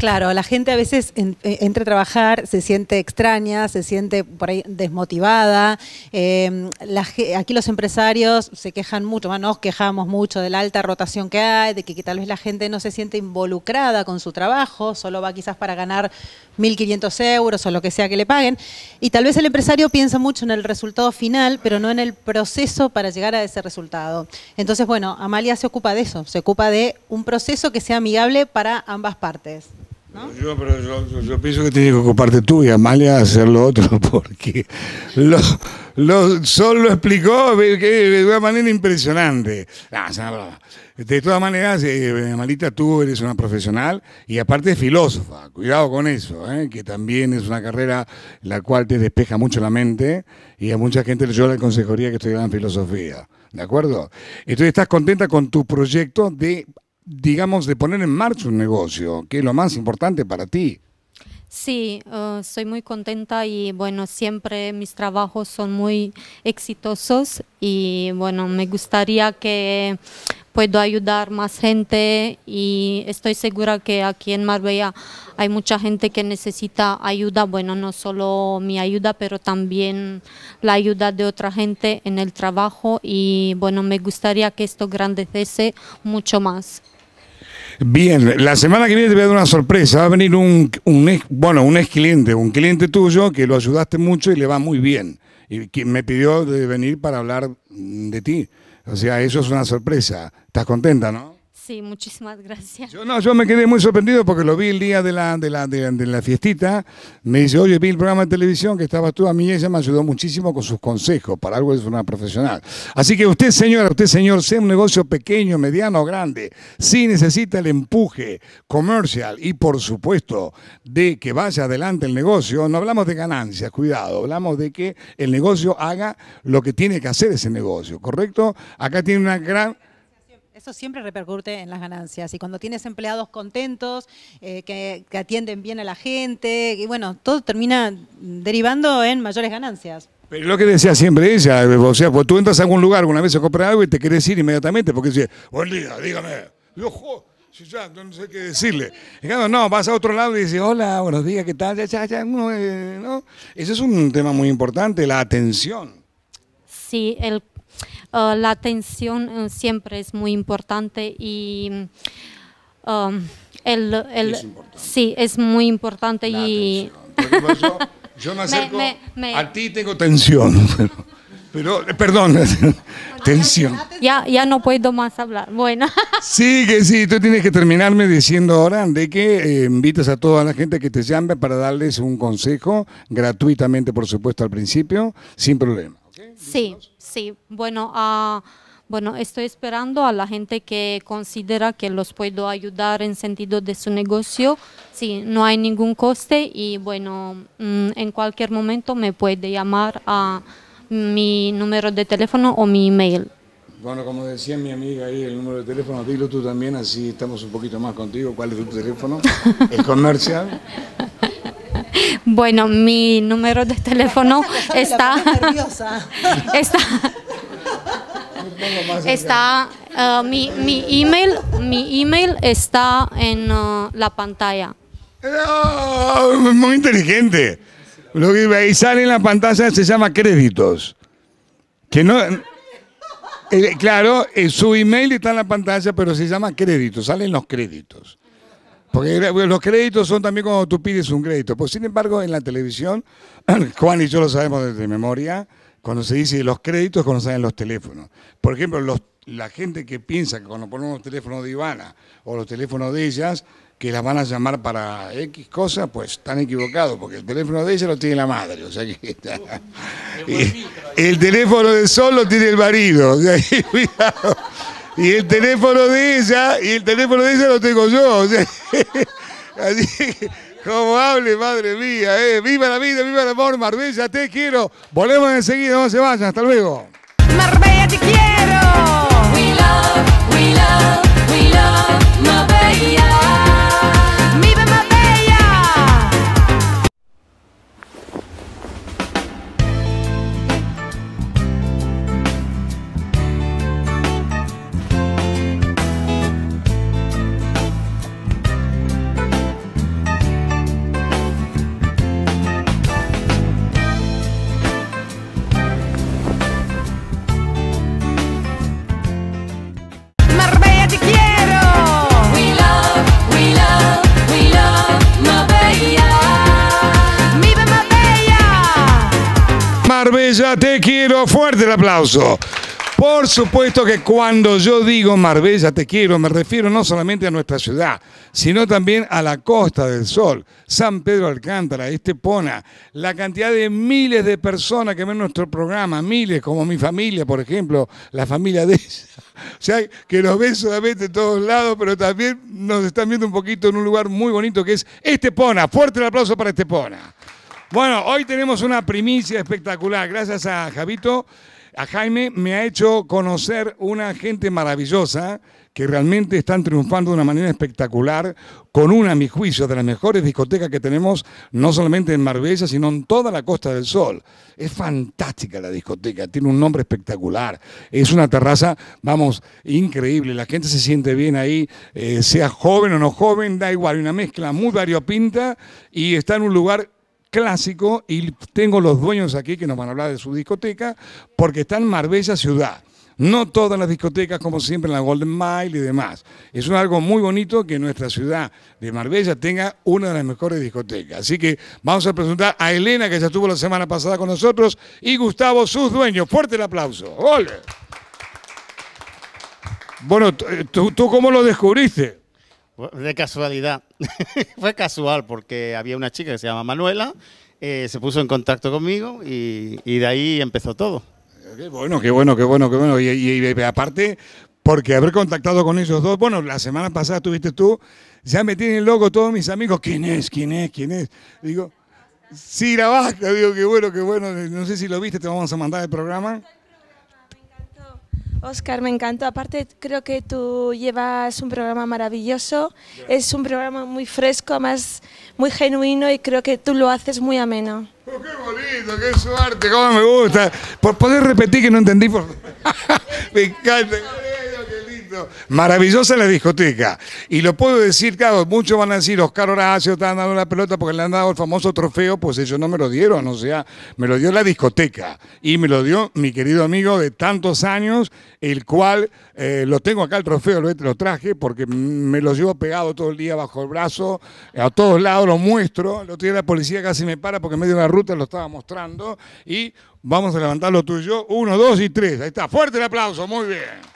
Claro, la gente a veces eh, entra entre a trabajar se siente extraña, se siente por ahí desmotivada. Em, aquí los empresarios se quejan mucho, bueno, nos quejamos mucho de la alta rotación que hay, de que, que, tal vez la gente no se siente involucrada con su trabajo, solo va quizás para ganar 1.500 euros o lo que sea que le paguen. Y tal vez el empresario piensa mucho en el resultado final, pero no en el proceso para llegar a ese resultado. Entonces, bueno, Amalia se ocupa de eso, se ocupa de un proceso que sea amigable para ambas partes. Yo, pero yo, pienso que tiene que ocuparte tú y Amalia hacer lo otro, porque lo, lo, Sol lo explicó de una manera impresionante. De todas maneras, eh, Amalita, tú eres una profesional y aparte filósofa, cuidado con eso, eh, que también es una carrera la cual te despeja mucho la mente y a mucha gente yo le aconsejaría que estudiaran filosofía. ¿De acuerdo? Entonces estás contenta con tu proyecto de digamos, de poner en marcha un negocio, que es lo más importante para ti. Sí, eh, soy muy contenta y bueno, siempre mis trabajos son muy exitosos y bueno, me gustaría que puedo ayudar más gente y estoy segura que aquí en Marbella hay mucha gente que necesita ayuda, bueno, no solo mi ayuda, pero también la ayuda de otra gente en el trabajo y bueno, me gustaría que esto grandecese mucho más. Bien, la semana que viene te voy a dar una sorpresa. Va a venir un, ex, bueno, un ex cliente, un cliente tuyo que lo ayudaste mucho y le va muy bien. Y quien me pidió de venir para hablar de ti. O sea, eso es una sorpresa. ¿Estás contenta, no? Sí, muchísimas gracias. Yo, no, yo me quedé muy sorprendido porque lo vi el día de la, de la, de la, fiestita. Me dice, oye, vi el programa de televisión que estabas tú. A mí ella me ayudó muchísimo con sus consejos. Para algo es una profesional. Así que usted, señora, usted, señor, sea un negocio pequeño, mediano o grande. si necesita el empuje comercial y, por supuesto, de que vaya adelante el negocio. No hablamos de ganancias, cuidado. Hablamos de que el negocio haga lo que tiene que hacer ese negocio, ¿correcto? Acá tiene una gran eso siempre repercute en las ganancias. Y cuando tienes empleados contentos, eh, que, atienden bien a la gente, y bueno, todo termina derivando en mayores ganancias. Pero lo que decía siempre ella, o sea, pues tú entras a algún lugar, una vez a comprar algo y te quieres ir inmediatamente, porque dice, buen día, dígame. ojo, si ya no sé qué decirle. no, vas a otro lado y dices, hola, buenos días, ¿qué tal? Ya, eh, Ese es un tema muy importante, la atención. Sí, el eh, la tensión eh, siempre es muy importante y um, el, el sí, es muy importante. y me a ti tengo tensión, pero, pero eh, perdón, tensión. Ya, ya no puedo más hablar, bueno. Sí, que sí, tú tienes que terminarme diciendo ahora de que invitas a toda la gente que te llame para darles un consejo, gratuitamente por supuesto al principio, sin problema. Sí. Sí, bueno, ah, bueno, estoy esperando a la gente que considera que los puedo ayudar en sentido de su negocio. Sí, no hay ningún coste y bueno, mm, en cualquier momento me puede llamar a mi número de teléfono o mi email. Bueno, como decía mi amiga ahí, el número de teléfono, dilo tú también, así estamos un poquito más contigo. ¿Cuál es tu teléfono? El comercial bueno, mi número de teléfono está, está, está, uh, mi, mi, email, mi email está en uh, la pantalla. muy inteligente. Lo que ahí sale en la pantalla se llama créditos. Que no, eh, claro, eh, su email está en la pantalla, pero se llama créditos, salen los créditos. Porque los créditos son también cuando tú pides un crédito. Pues sin embargo, en la televisión, Juan y yo lo sabemos desde memoria, cuando se dice los créditos, cuando salen los teléfonos. Por ejemplo, la gente que piensa que cuando ponemos los teléfonos de Ivana o los teléfonos de ellas, que las van a llamar para X cosas, pues están equivocados, porque el teléfono de ella lo tiene la madre, o sea que el teléfono de Sol lo tiene el marido, Y el teléfono de ella, y el teléfono de ella lo tengo yo. así como hable, madre mía, eh. Viva la vida, viva el amor, Marbella, te quiero. Volvemos enseguida, no se vayan, hasta luego. Marbella, te quiero. We love, fuerte el aplauso. Por supuesto que cuando yo digo Marbella te quiero, me refiero no solamente a nuestra ciudad, sino también a la Costa del Sol, San Pedro Alcántara, Estepona, la cantidad de miles de personas que ven nuestro programa, miles como mi familia, por ejemplo, la familia de ella. O sea, que nos ven solamente en todos lados, pero también nos están viendo un poquito en un lugar muy bonito que es Estepona. Fuerte el aplauso para Estepona. Bueno, hoy tenemos una primicia espectacular. Gracias a Javito, a Jaime, me ha hecho conocer una gente maravillosa que realmente están triunfando de una manera espectacular con una, a mi juicio, de las mejores discotecas que tenemos, no solamente en Marbella, sino en toda la Costa del Sol. Es fantástica la discoteca, tiene un nombre espectacular, es una terraza, vamos, increíble, la gente se siente bien ahí, eh, sea joven o no joven, da igual, una mezcla muy variopinta y está en un lugar clásico y tengo los dueños aquí que nos van a hablar de su discoteca porque está en Marbella Ciudad. No todas las discotecas, como siempre, en la Golden Mile y demás. Es un algo muy bonito que nuestra ciudad de Marbella tenga una de las mejores discotecas. Así que vamos a presentar a Elena, que ya estuvo la semana pasada con nosotros, y Gustavo, sus dueños. Fuerte el aplauso. Bueno, eh, tú cómo lo descubriste? de casualidad. Fue casual porque había una chica que se llama Manuela, eh, se puso en contacto conmigo y, de ahí empezó todo. Qué bueno, qué bueno, qué bueno, qué bueno. Y, aparte, porque haber contactado con ellos dos, bueno, la semana pasada tuviste tú, ya me tienen loco todos mis amigos, ¿quién es? ¿Quién es? ¿Quién es? Digo, sí, la digo, qué bueno, qué bueno. No sé si lo viste, te vamos a mandar el programa. Oscar, me encantó. Aparte, creo que tú llevas un programa maravilloso. Es un programa muy fresco, más muy genuino y creo que tú lo haces muy ameno. Oh, ¡Qué bonito! ¡Qué suerte! ¡Cómo me gusta! Por poder repetir que no entendí. Por... me encanta. Maravillosa la discoteca. Y lo puedo decir, claro, muchos van a decir, Oscar Horacio te han dado la pelota porque le han dado el famoso trofeo, pues ellos no me lo dieron, o sea, me lo dio la discoteca. Y me lo dio mi querido amigo de tantos años, el cual eh, lo tengo acá el trofeo, lo, traje porque me lo llevo pegado todo el día bajo el brazo, a todos lados lo muestro. lo tiene la policía casi me para porque en medio de la ruta lo estaba mostrando. Y vamos a levantarlo tú y yo. Uno, dos y tres. Ahí está. Fuerte el aplauso. Muy bien.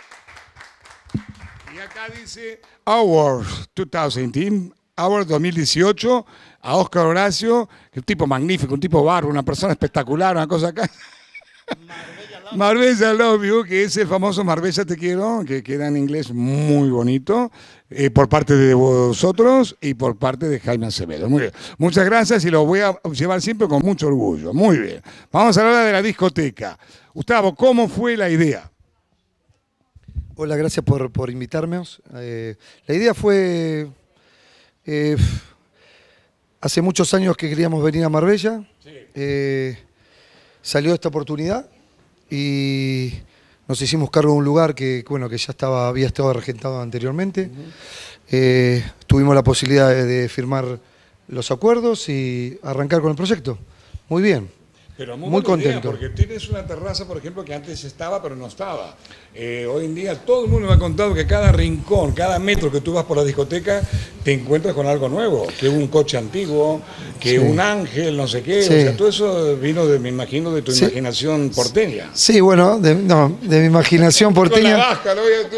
Y acá dice Awards 2018, Awards 2018, a Oscar Horacio, que un tipo magnífico, un tipo barro, una persona espectacular, una cosa acá. Marbella Love You, que es el famoso Marbella Te Quiero, que queda en inglés muy bonito, eh, por parte de vosotros y por parte de Jaime Acevedo. Muy bien. Muchas gracias y lo voy a llevar siempre con mucho orgullo. Muy bien. Vamos a hablar de la discoteca. Gustavo, ¿cómo fue la idea? Hola, gracias por, por invitarme. Eh, la idea fue, eh, hace muchos años que queríamos venir a Marbella, eh, salió esta oportunidad y nos hicimos cargo de un lugar que, bueno, que ya estaba, había estado argentado anteriormente. tuvimos la posibilidad de firmar los acuerdos y arrancar con el proyecto. Muy bien muy, contento. porque tienes una terraza, por ejemplo, que antes estaba, pero no estaba. Eh, hoy en día todo el mundo me ha contado que cada rincón, cada metro que tú vas por la discoteca, te encuentras con algo nuevo. Que un coche antiguo, que un ángel, no sé qué. O sea, todo eso vino, de, me imagino, de tu imaginación porteña. Sí, bueno, de, no, de mi imaginación porteña.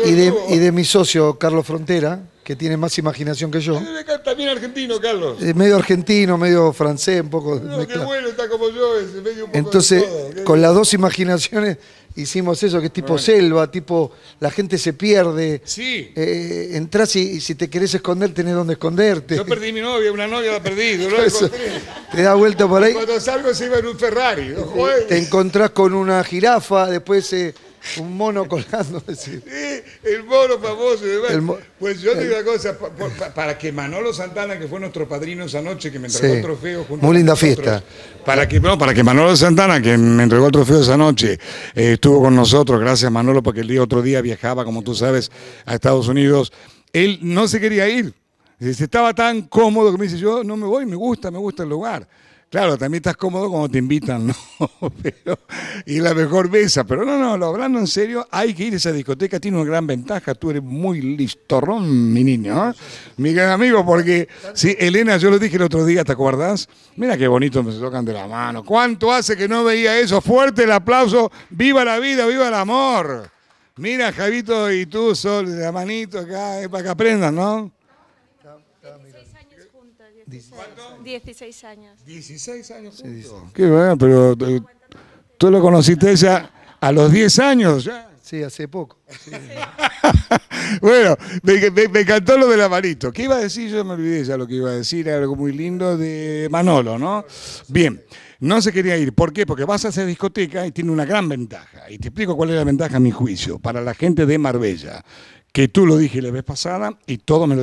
y, de, y de mi socio, Carlos Frontera que tiene más imaginación que yo. También argentino, Carlos. Eh, medio argentino, medio francés, un poco. No, qué bueno, está como yo, es medio un poco Entonces, con las dos imaginaciones hicimos eso, que es tipo selva, tipo la gente se pierde. Sí. Eh, entrás y, si te querés esconder, tenés donde esconderte. Yo perdí mi novia, una novia la perdí, no la encontré. Te da vuelta por ahí. cuando salgo se iba en un Ferrari. ¿no? Te, eh. te, encontrás con una jirafa, después... Eh, un mono colgando. el mono famoso pues yo digo una cosa, para que Manolo Santana, que fue nuestro padrino esa noche, que me entregó el trofeo Muy linda fiesta. Para que, no, para que Manolo Santana, que me entregó el trofeo esa noche, eh, estuvo con nosotros, gracias Manolo, porque el día otro día viajaba, como tú sabes, a Estados Unidos. Él no se quería ir. Estaba tan cómodo que me dice, yo no me voy, me gusta, me gusta el lugar. Claro, también estás cómodo cuando te invitan, ¿no? y la mejor besa. Pero no, no, lo hablando en serio, hay que ir a esa discoteca, tiene una gran ventaja. Tú eres muy listorrón, mi niño, ¿eh? Mi gran amigo, porque sí, Elena, yo lo dije el otro día, ¿te acuerdas? Mira qué bonito me tocan de la mano. ¿Cuánto hace que no veía eso? Fuerte el aplauso. ¡Viva la vida, viva el amor! Mira, Javito y tú, Sol, de la manito acá, es eh, para que aprendan, ¿no? ¿Cuánto? 16 años. 16 años Sí, Qué bueno, pero eh, tú, lo conociste ya a los 10 años Sí, hace poco. bueno, me, encantó lo del amarito. ¿Qué iba a decir? Yo me olvidé ya lo que iba a decir, algo muy lindo de Manolo, ¿no? Bien, no se quería ir. ¿Por qué? Porque vas a hacer discoteca y tiene una gran ventaja. Y te explico cuál es la ventaja a mi juicio para la gente de Marbella que tú lo dije la vez pasada y todos me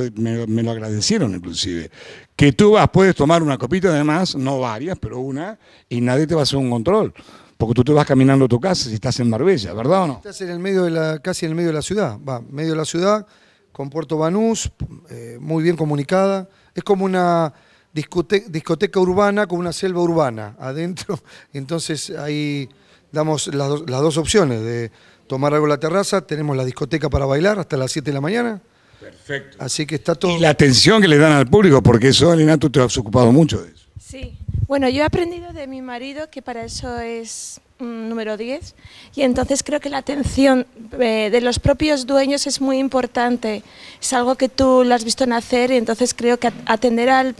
lo, agradecieron inclusive, que tú vas, puedes tomar una copita además, no varias, pero una, y nadie te va a hacer un control. Porque tú te vas caminando a tu casa si estás en Marbella, ¿verdad o no? Estás en el medio de la, casi en el medio de la ciudad, va, medio de la ciudad, con Puerto Banús, eh, muy bien comunicada. Es como una discoteca, urbana con una selva urbana adentro. Entonces ahí damos las, las dos opciones de tomar algo en la terraza, tenemos la discoteca para bailar hasta las 7 de la mañana. Perfecto. Así que está todo. Y la atención que le dan al público, porque eso, Alina, tú te has ocupado mucho de eso. Sí. Bueno, yo he aprendido de mi marido que para eso es mm, número 10 y entonces creo que la atención eh, de los propios dueños es muy importante. Es algo que tú lo has visto nacer y entonces creo que atender al,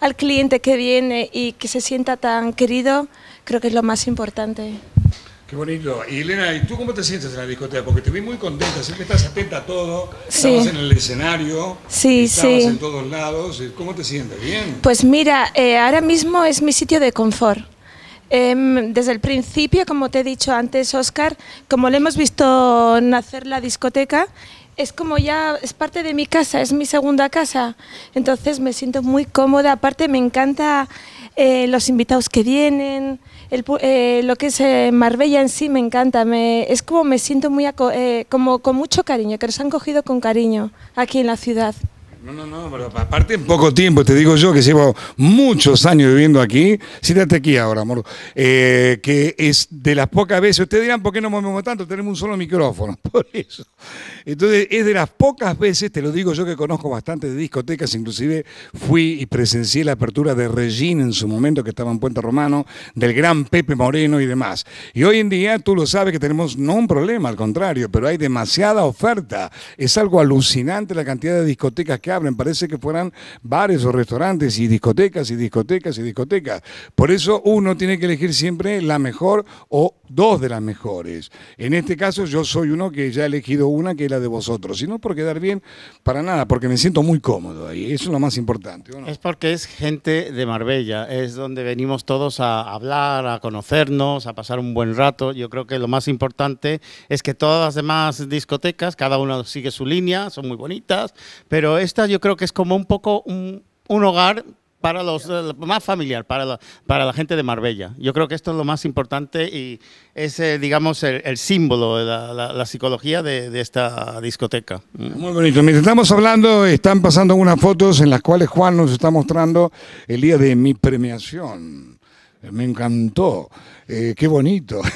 al cliente que viene y que se sienta tan querido creo que es lo más importante. Qué bonito. Y Elena, ¿y tú cómo te sientes en la discoteca? Porque te vi muy contenta, siempre estás atenta a todo, sí. en el escenario, sí, en todos lados. ¿Cómo te sientes? ¿Bien? Pues mira, eh, ahora mismo es mi sitio de confort. Em, desde el principio, como te he dicho antes, Oscar, como le hemos visto nacer la discoteca, es como ya, es parte de mi casa, es mi segunda casa. Entonces me siento muy cómoda, aparte me encanta eh, los invitados que vienen, el, eh, lo que es eh, Marbella en sí me encanta, me, es como me siento muy eh, como con mucho cariño, que nos han cogido con cariño aquí en la ciudad. No, no, no, pero aparte en poco tiempo, te digo yo que llevo muchos años viviendo aquí, siéntate aquí ahora, amor, eh, que es de las pocas veces, ustedes dirán, ¿por qué no movemos tanto? Tenemos un solo micrófono, por eso. Entonces, es de las pocas veces, te lo digo yo que conozco bastante de discotecas, inclusive fui y presencié la apertura de Regine en su momento, que estaba en Puente Romano, del gran Pepe Moreno y demás. Y hoy en día tú lo sabes que tenemos no un problema, al contrario, pero hay demasiada oferta. Es algo alucinante la cantidad de discotecas que hay abren, parece que fueran bares o restaurantes y discotecas y discotecas y discotecas. Por eso uno tiene que elegir siempre la mejor o dos de las mejores. En este caso yo soy uno que ya he elegido una que es la de vosotros, sino no por quedar bien para nada, porque me siento muy cómodo ahí, eso es lo más importante. Es porque es gente de Marbella, es donde venimos todos a hablar, a conocernos, a pasar un buen rato. Yo creo que lo más importante es que todas las demás discotecas, cada una sigue su línea, son muy bonitas, pero esta yo creo que es como un poco un, hogar para los eh, más familiar, para la, para la gente de Marbella. Yo creo que esto es lo más importante y es, eh, digamos, el, símbolo, la, la, psicología de, esta discoteca. Mm. Muy bonito. Mientras estamos hablando, están pasando unas fotos en las cuales Juan nos está mostrando el día de mi premiación. Me encantó. Eh, qué bonito.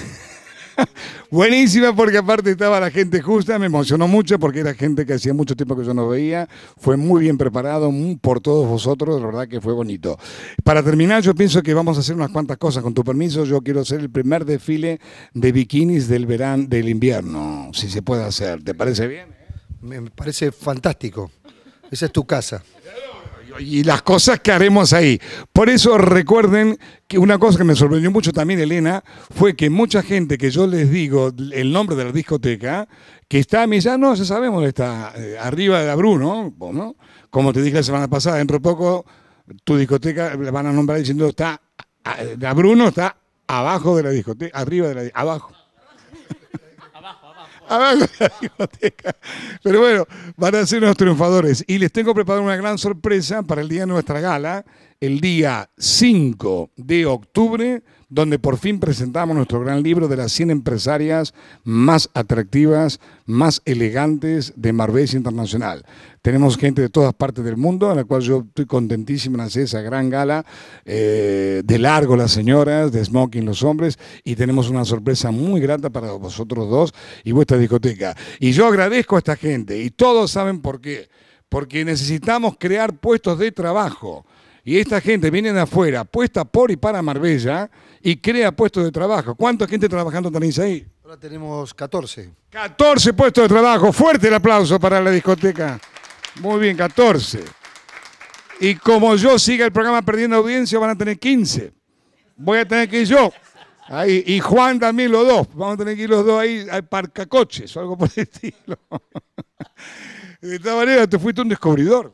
Buenísima porque aparte estaba la gente justa, me emocionó mucho porque era gente que hacía mucho tiempo que yo no veía, fue muy bien preparado por todos vosotros, la verdad que fue bonito. Para terminar, yo pienso que vamos a hacer unas cuantas cosas, con tu permiso, yo quiero hacer el primer desfile de bikinis del verano, del invierno, si se puede hacer, ¿te parece bien? Me parece fantástico, esa es tu casa y las cosas que haremos ahí. Por eso recuerden que una cosa que me sorprendió mucho también, Elena, fue que mucha gente que yo les digo el nombre de la discoteca, que está, a dice, ah, no, ya sabemos, está eh, arriba de la Bruno, como te dije la semana pasada, dentro de poco tu discoteca la van a nombrar diciendo, está, la Bruno está abajo de la discoteca, arriba de la, abajo la biblioteca. Pero bueno, van a ser unos triunfadores. Y les tengo preparada una gran sorpresa para el día de nuestra gala, el día 5 de octubre donde por fin presentamos nuestro gran libro de las 100 empresarias más atractivas, más elegantes de Marbella Internacional. Tenemos gente de todas partes del mundo, en la cual yo estoy contentísimo en hacer esa gran gala. Eh, de largo las señoras, de smoking los hombres, y tenemos una sorpresa muy grande para vosotros dos y vuestra discoteca. Y yo agradezco a esta gente, y todos saben por qué. Porque necesitamos crear puestos de trabajo. Y esta gente viene de afuera, puesta por y para Marbella, y crea puestos de trabajo. ¿Cuánta gente trabajando tenéis ahí? Ahora tenemos 14. 14 puestos de trabajo. Fuerte el aplauso para la discoteca. Muy bien, 14. Y como yo siga el programa perdiendo audiencia, van a tener 15. Voy a tener que ir yo. Ahí, y Juan también, los dos. Vamos a tener que ir los dos ahí al parcacoches o algo por el estilo. De todas maneras, te fuiste un descubridor.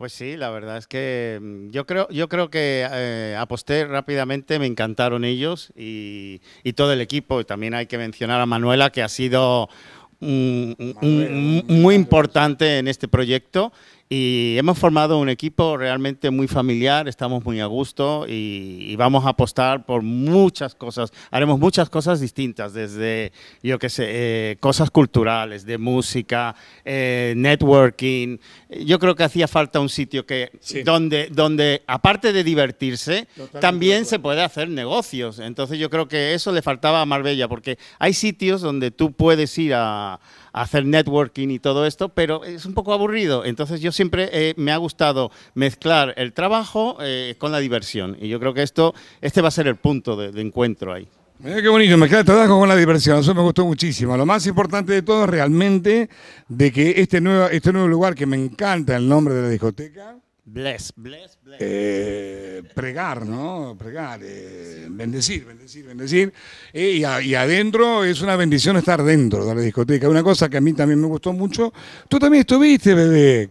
Pues sí, la verdad es que mm, yo creo, yo creo que eh, aposté rápidamente, me encantaron ellos y, todo el equipo. También hay que mencionar a Manuela, que ha sido muy importante en este proyecto y hemos formado un equipo realmente muy familiar, estamos muy a gusto y, vamos a apostar por muchas cosas. Haremos muchas cosas distintas, desde, yo qué sé, eh, cosas culturales, de música, eh, networking. Yo creo que hacía falta un sitio que, donde, donde, aparte de divertirse, también se puede hacer negocios. Entonces yo creo que eso le faltaba a Marbella, porque hay sitios donde tú puedes ir a hacer networking y todo esto, pero es un poco aburrido. Entonces yo siempre eh, me ha gustado mezclar el trabajo eh, con la diversión. Y yo creo que esto, este va a ser el punto de, encuentro ahí. Mira qué bonito, mezclar el trabajo con la diversión, eso me gustó muchísimo. Lo más importante de todo realmente de que este nuevo, este nuevo lugar que me encanta el nombre de la discoteca, Bless, bless, bless. Eh, pregar, ¿no? Pregar, eh, bendecir, bendecir, bendecir. Eh, y, adentro es una bendición estar dentro de la discoteca. Una cosa que a mí también me gustó mucho. Tú también estuviste, bebé.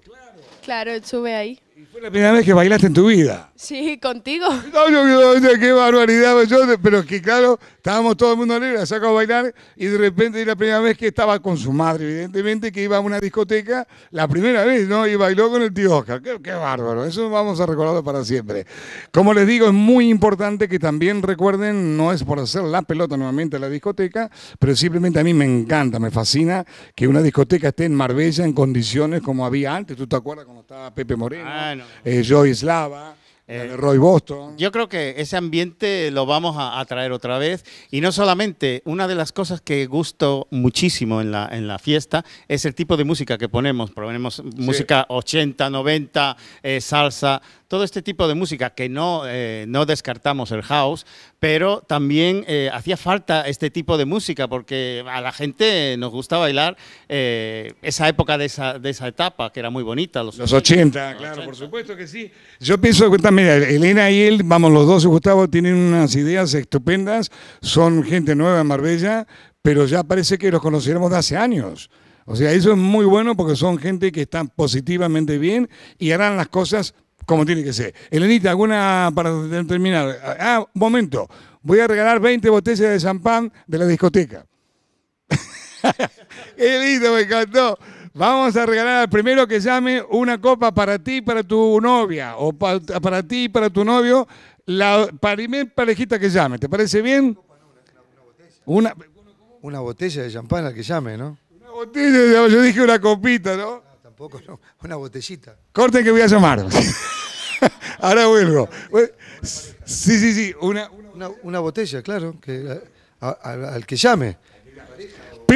claro estuve ahí. Fue la primera vez que bailaste en tu vida. Sí, contigo. No, yo qué barbaridad. Yo, pero es que claro, estábamos todo el mundo alegre, sacó a bailar y de repente era la primera vez que estaba con su madre, evidentemente, que iba a una discoteca, la primera vez, ¿no? Y bailó con el tío Oscar. Qué, bárbaro. Eso vamos a recordarlo para siempre. Como les digo, es muy importante que también recuerden, no es por hacer la pelota nuevamente a la discoteca, pero simplemente a mí me encanta, me fascina que una discoteca esté en Marbella en condiciones como había antes. ¿Tú te acuerdas cuando estaba Pepe Moreno? Ah, eh, Joy Slava. Eh, Roy Boston. Yo creo que ese ambiente lo vamos a, traer otra vez. Y no solamente, una de las cosas que gusto muchísimo en la, en la fiesta es el tipo de música que ponemos. Ponemos música 80, 90, eh, salsa, todo este tipo de música que no, eh, no descartamos el house, pero también eh, hacía falta este tipo de música porque a la gente nos gusta bailar eh, esa época de esa, etapa que era muy bonita. Los, los 80, claro, por supuesto que sí. Yo pienso que también Elena y él, vamos, los dos, y Gustavo, tienen unas ideas estupendas, son gente nueva en Marbella, pero ya parece que los conociéramos de hace años. O sea, eso es muy bueno porque son gente que están positivamente bien y harán las cosas como tiene que ser. Elenita, alguna para terminar. Ah, un momento. Voy a regalar 20 botellas de champán de la discoteca. Qué lindo, me encantó. Vamos a regalar al primero que llame una copa para ti y para tu novia, o para, ti y para tu novio, la primer parejita que llame. ¿Te parece bien? Una, una botella de champán al que llame, ¿no? Una botella, yo dije una copita, ¿no? Una botellita. Corte que voy a llamar. Ahora vuelvo. Sí, sí, sí. Una, una, botella, claro. Que, al que llame.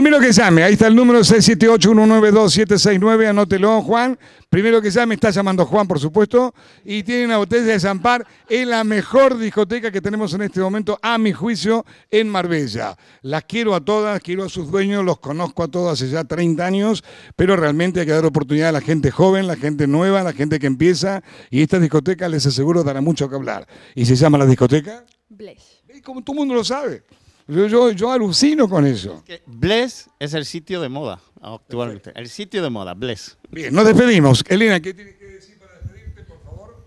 Primero que llame, ahí está el número 678-192-769, anótelo, Juan. Primero que llame, está llamando Juan, por supuesto. Y tiene una botella de Zampar en la mejor discoteca que tenemos en este momento, a mi juicio, en Marbella. Las quiero a todas, quiero a sus dueños, los conozco a todos hace ya 30 años, pero realmente hay que dar oportunidad a la gente joven, la gente nueva, la gente que empieza. Y esta discoteca, les aseguro, dará mucho que hablar. ¿Y se llama la discoteca? Bless. como todo el mundo lo sabe. Yo, yo, yo alucino con eso. Bless es el sitio de moda actualmente. El sitio de moda, Bless. Bien, nos despedimos. Elena, ¿qué tienes que decir para despedirte, por favor?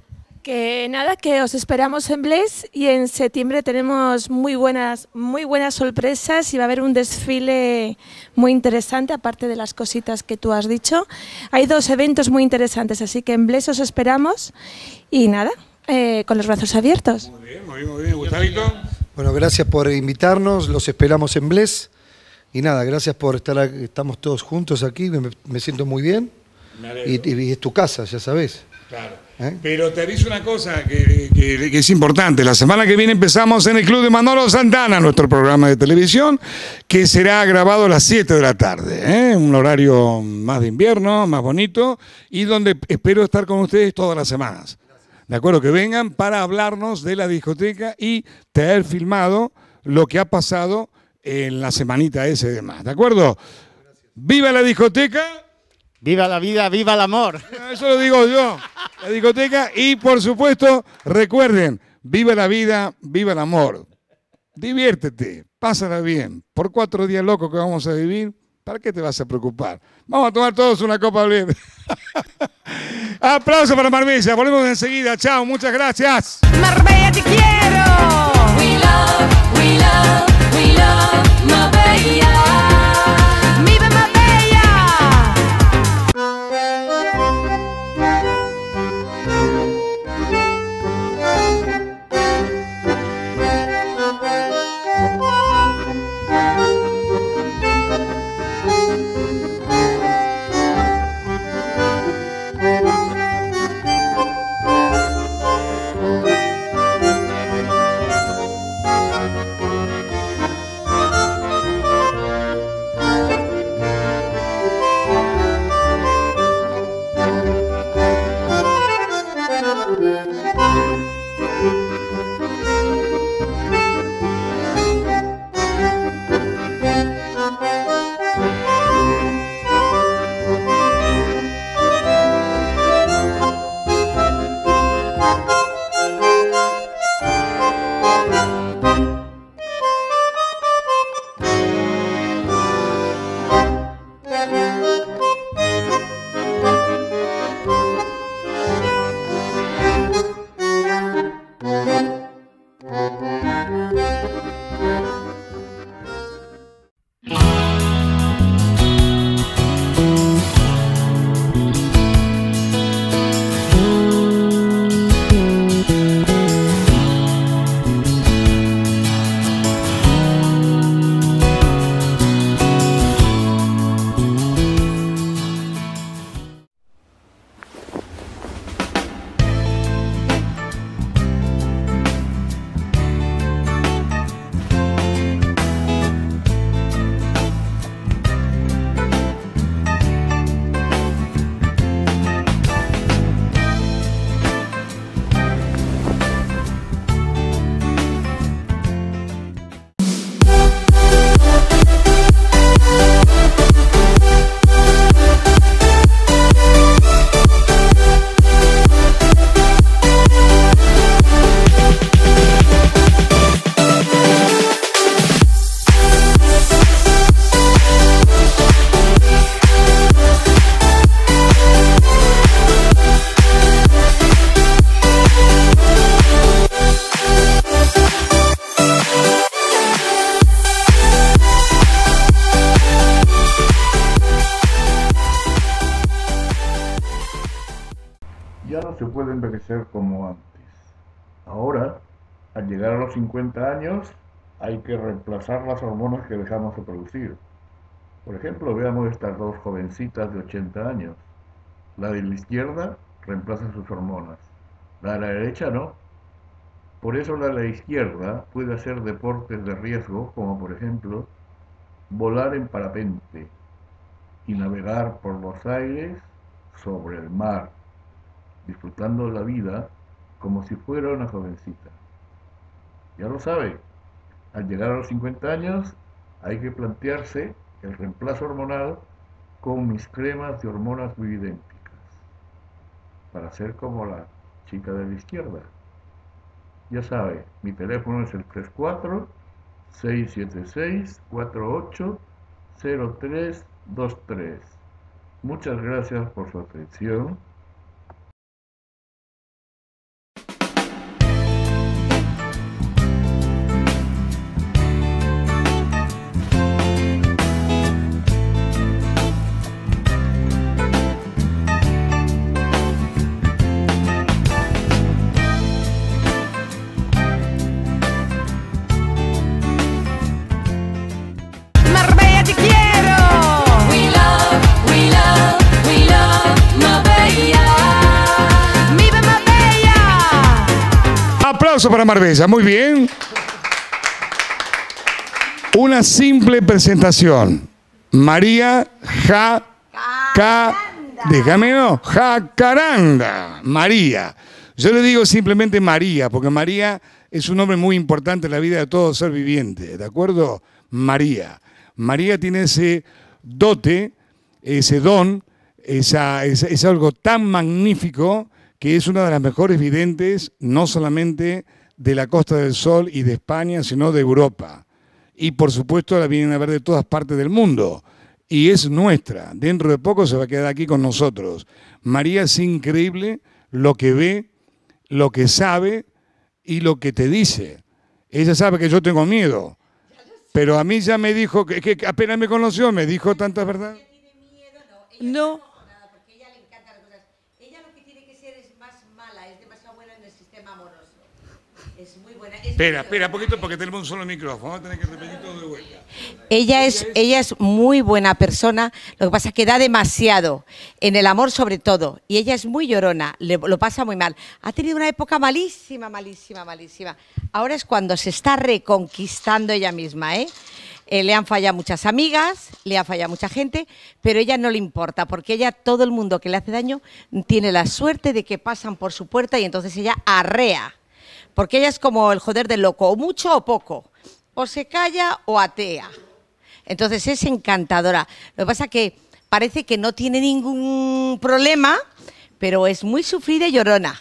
Que nada, que os esperamos en Bless y en septiembre tenemos muy buenas, muy buenas sorpresas y va a haber un desfile muy interesante, aparte de las cositas que tú has dicho. Hay dos eventos muy interesantes, así que en Bless os esperamos y nada, eh, con los brazos abiertos. Muy bien, muy bien, Gustavito. Bueno, gracias por invitarnos, los esperamos en Bles. Y nada, gracias por estar, estamos todos juntos aquí, me, siento muy bien. y, es tu casa, ya sabes. Claro. ¿Eh? Pero te aviso una cosa que, es importante. La semana que viene empezamos en el Club de Manolo Santana, nuestro programa de televisión, que será grabado a las 7 de la tarde. ¿eh? Un horario más de invierno, más bonito, y donde espero estar con ustedes todas las semanas. ¿de acuerdo? Que vengan para hablarnos de la discoteca y tener filmado lo que ha pasado en la semanita ese de demás, ¿de acuerdo? ¡Viva la discoteca! ¡Viva la vida, viva el amor! Eso lo digo yo, la discoteca y por supuesto, recuerden, viva la vida, viva el amor. Diviértete, pásala bien. Por cuatro días locos que vamos a vivir, ¿Para qué te vas a preocupar? Vamos a tomar todos una copa bien. Aplauso para Marbella. Volvemos enseguida. Chao, muchas gracias. Marbella, te quiero. We love, we love, we love Marbella. que reemplazar las hormonas que dejamos de producir. Por ejemplo, veamos estas dos jovencitas de 80 años. La de la izquierda reemplaza sus hormonas, la de la derecha no. Por eso la de la izquierda puede hacer deportes de riesgo, como por ejemplo volar en parapente y navegar por los aires sobre el mar, disfrutando la vida como si fuera una jovencita. Ya lo sabe, al llegar a los 50 años hay que plantearse el reemplazo hormonal con mis cremas de hormonas muy idénticas, para ser como la chica de la izquierda. Ya sabe, mi teléfono es el 34 676 48 Muchas gracias por su atención. para Marbella. Muy bien. Una simple presentación. María Jacaranda. Déjame no. Jacaranda. María. Yo le digo simplemente María, porque María es un nombre muy importante en la vida de todo ser viviente, ¿de acuerdo? María. María tiene ese dote, ese don, es algo tan magnífico que es una de las mejores videntes, no solamente de la Costa del Sol y de España, sino de Europa. Y por supuesto la vienen a ver de todas partes del mundo. Y es nuestra. Dentro de poco se va a quedar aquí con nosotros. María es increíble lo que ve, lo que sabe y lo que te dice. Ella sabe que yo tengo miedo. Pero a mí ya me dijo, que, apenas me conoció, me dijo tantas verdades. No, Espera, espera, poquito porque tenemos un solo micrófono. Vamos a tener que repetir todo de vuelta. Ella es, ella es muy buena persona, lo que pasa es que da demasiado, en el amor sobre todo, y ella es muy llorona, le, lo pasa muy mal. Ha tenido una época malísima, malísima, malísima. Ahora es cuando se está reconquistando ella misma, ¿eh? eh le han fallado muchas amigas, le ha fallado mucha gente, pero ella no le importa, porque ella, todo el mundo que le hace daño, tiene la suerte de que pasan por su puerta y entonces ella arrea porque ella es como el joder del loco, o mucho o poco, o se calla o atea. Entonces es encantadora. Lo que pasa que parece que no tiene ningún problema, pero es muy sufrida y llorona.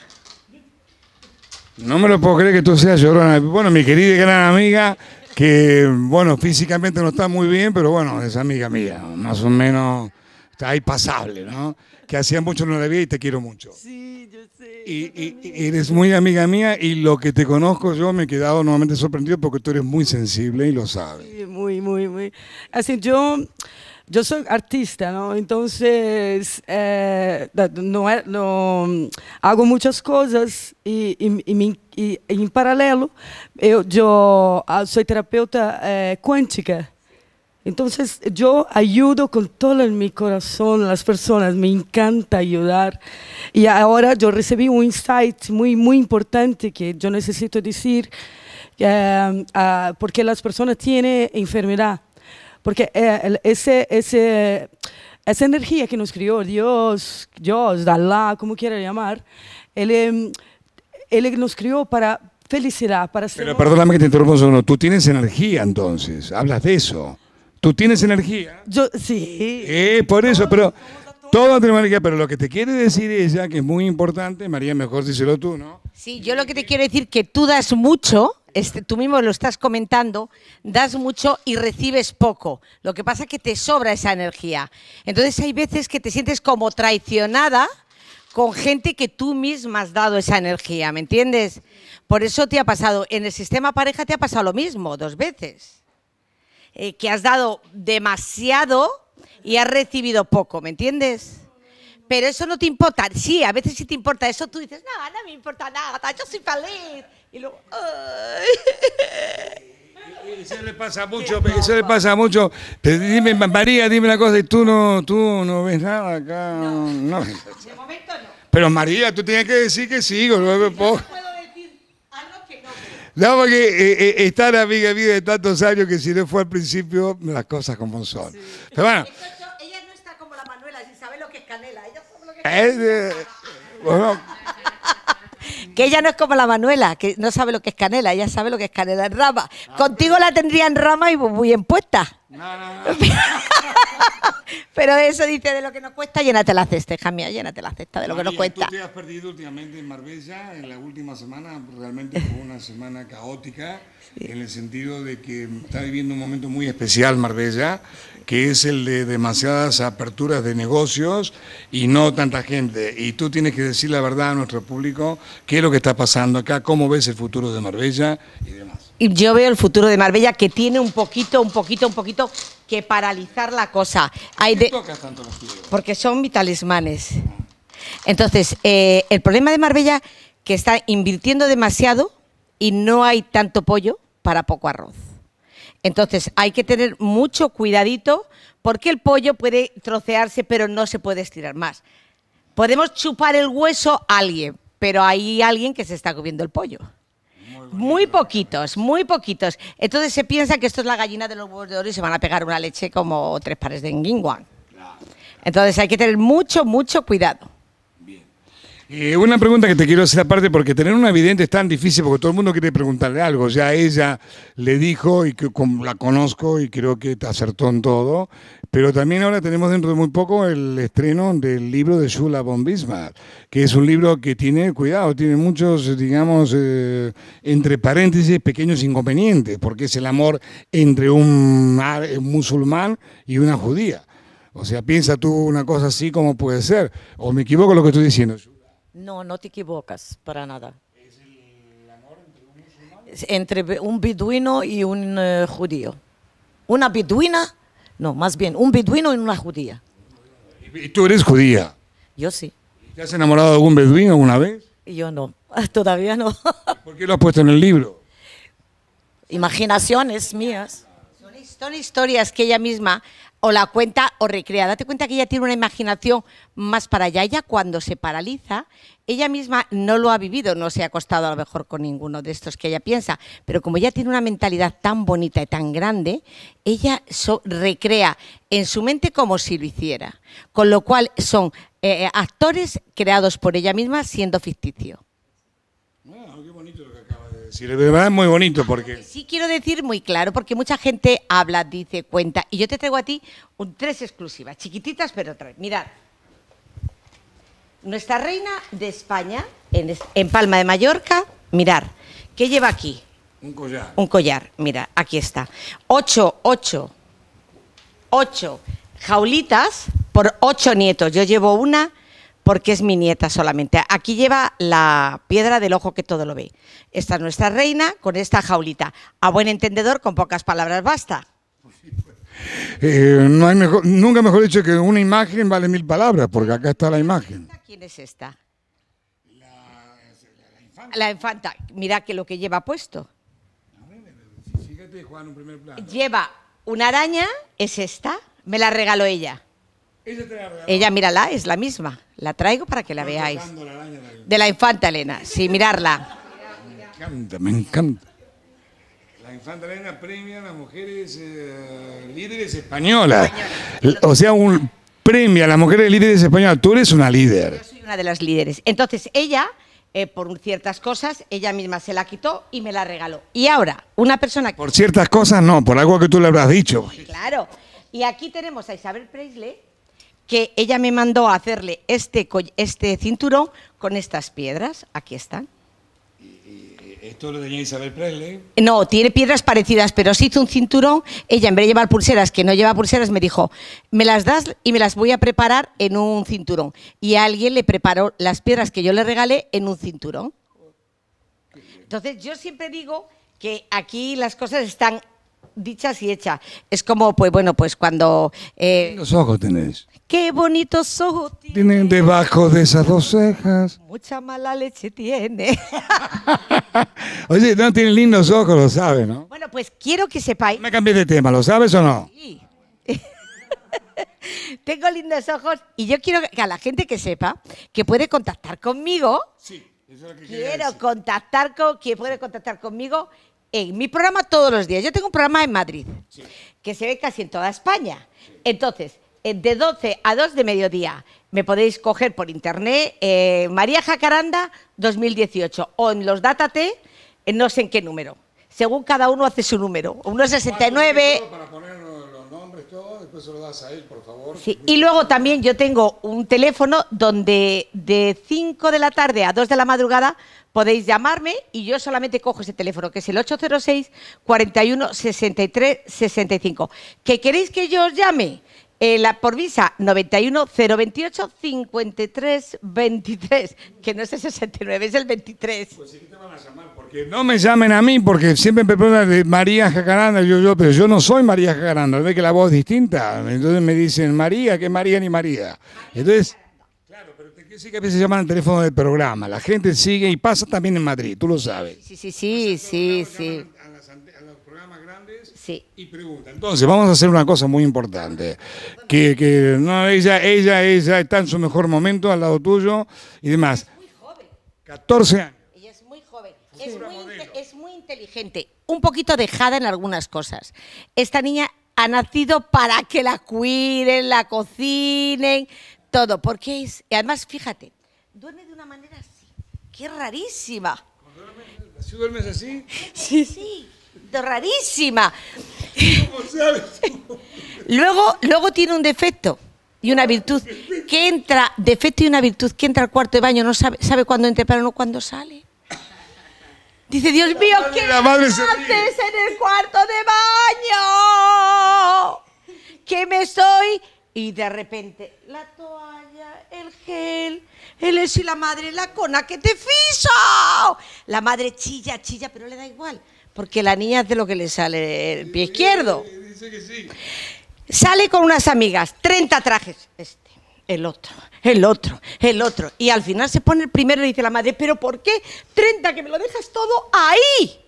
No me lo puedo creer que tú seas llorona. Bueno, mi querida y gran amiga, que bueno, físicamente no está muy bien, pero bueno, es amiga mía, más o menos está ahí pasable, ¿no? que hacía mucho no la vida y te quiero mucho. Sí, yo sé. Y, eres muy amiga mía y lo que te conozco yo me he quedado nuevamente sorprendido porque tú eres muy sensible y lo sabes. Sí, muy, muy, muy. Así yo... Yo soy artista, ¿no? Entonces, eh, no, no, hago muchas cosas y, y, y, en paralelo, eh, yo, ah, soy terapeuta eh, cuántica. Entonces yo ayudo con todo en mi corazón a las personas, me encanta ayudar. Y ahora yo recibí un insight muy, muy importante que yo necesito decir, em, ah, porque las personas tienen enfermedad, porque eh, ese, ese, esa energía que nos crió Dios, Dios, Allah, como quiera llamar, él, em, él nos crió para felicidad, para ser... Pero perdóname que te interrumpa un tú tienes energía entonces, hablas de eso. Tú tienes energía. Yo, sí. por eso, pero todo tenemos energía, pero lo que te quiere decir ya que es muy importante, María, mejor díselo tú, ¿no? Sí, yo lo que te quiero decir que tú das mucho, este, tú mismo lo estás comentando, das mucho y recibes poco. Lo que pasa es que te sobra esa energía. Entonces hay veces que te sientes como traicionada con gente que tú misma has dado esa energía, ¿me entiendes? Por eso te ha pasado, en el sistema pareja te ha pasado lo mismo dos veces. Eh, que has dado demasiado y has recibido poco, ¿me entiendes? Pero eso no te importa. Sí, a veces sí te importa. Eso tú dices, no, no me importa nada, yo soy feliz. Y luego, ¡ay! se le pasa mucho, se le pasa mucho. dime, María, dime una cosa, y tú no, tú no ves nada acá. No, De momento no. Pero María, tú tienes que decir que sí, luego no no, porque eh, eh, amiga mía de tantos años que si no fue al principio, las cosas como son. Pero bueno. ella no está como la Manuela, si sabe lo que es canela. Ella sabe lo que es canela. Eh, pues que ella no es como la Manuela, que no sabe lo que es canela, ella sabe lo que es canela en rama. Ah, Contigo la tendría en rama y muy bien puesta. Pero eso dice, de lo que nos cuesta, llénate la cesta, hija mía, llénate la cesta de lo que nos cuesta. Tú te has perdido últimamente en Marbella, en la última semana, realmente fue una semana caótica, en el sentido de que está viviendo un momento muy especial Marbella, que es el de demasiadas aperturas de negocios y no tanta gente. Y tú tienes que decir la verdad a nuestro público, qué es lo que está pasando acá, cómo ves el futuro de Marbella y demás yo veo el futuro de Marbella que tiene un poquito, un poquito, un poquito que paralizar la cosa. Hay de... Porque son vitalismanes. Entonces, eh, el problema de Marbella que está invirtiendo demasiado y no hay tanto pollo para poco arroz. Entonces, hay que tener mucho cuidadito porque el pollo puede trocearse, pero no se puede estirar más. Podemos chupar el hueso a alguien, pero hay alguien que se está comiendo el pollo. Muy poquitos, muy poquitos. Entonces se piensa que esto es la gallina de los huevos de oro y se van a pegar una leche como tres pares de enguingua. Entonces hay que tener mucho, mucho cuidado. Eh, una pregunta que te quiero hacer aparte, porque tener una evidente es tan difícil, porque todo el mundo quiere preguntarle algo. Ya ella le dijo, y que la conozco, y creo que te acertó en todo. Pero también ahora tenemos dentro de muy poco el estreno del libro de Shula von Bismarck, que es un libro que tiene, cuidado, tiene muchos, digamos, eh, entre paréntesis, pequeños inconvenientes, porque es el amor entre un, un eh, musulmán y una judía. O sea, piensa tú una cosa así como puede ser. O me equivoco lo que estoy diciendo. No, no te equivocas para nada. ¿Es el amor entre un musulmán? Entre un beduino y un eh, judío. Una beduina, no, más bien, un beduino y una judía. ¿Y tú eres judía? Yo sí. ¿Te has enamorado de algún beduino alguna vez? Yo no, todavía no. ¿Por qué lo has puesto en el libro? Imaginaciones mías. Son historias que ella misma o la cuenta o recrea. Date cuenta que ella tiene una imaginación más para allá. Ella cuando se paraliza, ella misma no lo ha vivido, no se ha acostado a lo mejor con ninguno de estos que ella piensa, pero como ella tiene una mentalidad tan bonita y tan grande, ella recrea en su mente como si lo hiciera. Con lo cual son eh, eh, actores creados por ella misma siendo ficticio. Sí, de verdad es muy bonito porque... Sí quiero decir muy claro, porque mucha gente habla, dice, cuenta, y yo te traigo a ti un, tres exclusivas, chiquititas pero tres. Mirad, nuestra reina de España, en, Palma de Mallorca, mirar, ¿qué lleva aquí? Un collar. Un collar, mira, aquí está. Ocho, ocho, ocho jaulitas por ocho nietos. Yo llevo una, porque es mi nieta solamente. Aquí lleva la piedra del ojo que todo lo ve. Esta es nuestra reina con esta jaulita. A buen entendedor, con pocas palabras basta. Eh, no hay mejor, nunca mejor dicho que una imagen vale mil palabras, porque acá está la imagen. ¿Quién es esta? La, infanta. La infanta. Mira que lo que lleva puesto. Lleva una araña, es esta, me la regaló ella. Ella, mírala, es la misma. La traigo para que la veáis. De la infanta Elena, sí, mirarla. Me encanta, me encanta. La infanta Elena premia a las mujeres eh, líderes españolas. O sea, un, premia a las mujeres líderes españolas. Tú eres una líder. Yo soy una de las líderes. Entonces, ella, eh, por ciertas cosas, ella misma se la quitó y me la regaló. Y ahora, una persona Por ciertas cosas no, por algo que tú le habrás dicho. Claro. Y aquí tenemos a Isabel Preisley que ella me mandó a hacerle este, este cinturón con estas piedras. Aquí están. ¿Esto lo tenía Isabel Presley? No, tiene piedras parecidas, pero se hizo un cinturón. Ella, en vez de llevar pulseras, que no lleva pulseras, me dijo, me las das y me las voy a preparar en un cinturón. Y alguien le preparó las piedras que yo le regalé en un cinturón. Entonces, yo siempre digo que aquí las cosas están dichas y hechas. Es como, pues bueno, pues cuando... Eh... ¿Los ojos tenés? Qué bonitos ojos tienen debajo de esas dos cejas. Mucha mala leche tiene. Oye, no tienen lindos ojos, lo sabe, ¿no? Bueno, pues quiero que sepáis. Me cambié de tema, ¿lo sabes o no? Sí. Tengo lindos ojos y yo quiero que a la gente que sepa que puede contactar conmigo. Sí, eso es lo que quiero decir. contactar con quien puede contactar conmigo en mi programa todos los días. Yo tengo un programa en Madrid que se ve casi en toda España. Entonces, eh, de 12 a 2 de mediodía. Me podéis coger por internet eh, María Jacaranda 2018 o en los Datate, eh, no sé en qué número. Según cada uno hace su número. ...169... Para poner los nombres, después se das a él, por favor. Y luego también yo tengo un teléfono donde de 5 de la tarde a 2 de la madrugada podéis llamarme y yo solamente cojo ese teléfono, que es el 806 41 63 65. ¿Que queréis que yo os llame? Eh, la por visa 91 028 53 23, que no es el 69, es el 23. Pues sí te van a llamar, porque no me llamen a mí, porque siempre me preguntan de María Jacaranda, yo, yo, pero yo no soy María Jacaranda, ve que la voz es distinta. Entonces me dicen María, que María ni María. Entonces. Claro, pero te quiero decir que a veces llaman al teléfono del programa, la gente sigue y pasa también en Madrid, tú lo sabes. Sí, sí, sí, sí, sí. Y pregunta, entonces vamos a hacer una cosa muy importante, que, no, ella, ella, está en su mejor momento al lado tuyo y demás. Es muy joven. 14 años. Ella es muy joven, es muy, inteligente, un poquito dejada en algunas cosas. Esta niña ha nacido para que la cuiden, la cocinen, todo, porque es, además fíjate, duerme de una manera así, Qué rarísima. ¿Si duermes así? Sí, sí rarísima. luego, luego tiene un defecto y una ah, virtud que entra, defecto y una virtud que entra al cuarto de baño, no sabe, sabe cuándo entra, pero no cuándo sale. Dice, Dios mío, que ¿qué madre haces en el cuarto de baño? ¿Qué me soy? Y de repente, la toalla, el gel, él es y la madre, la cona que te fiso. La madre chilla, chilla, pero le da igual porque la niña hace lo que le sale el pie izquierdo. Sale con unas amigas, 30 trajes. Este, el otro, el otro, el otro. Y al final se pone el primero y dice la madre, ¿pero por qué 30 que me lo dejas todo ahí?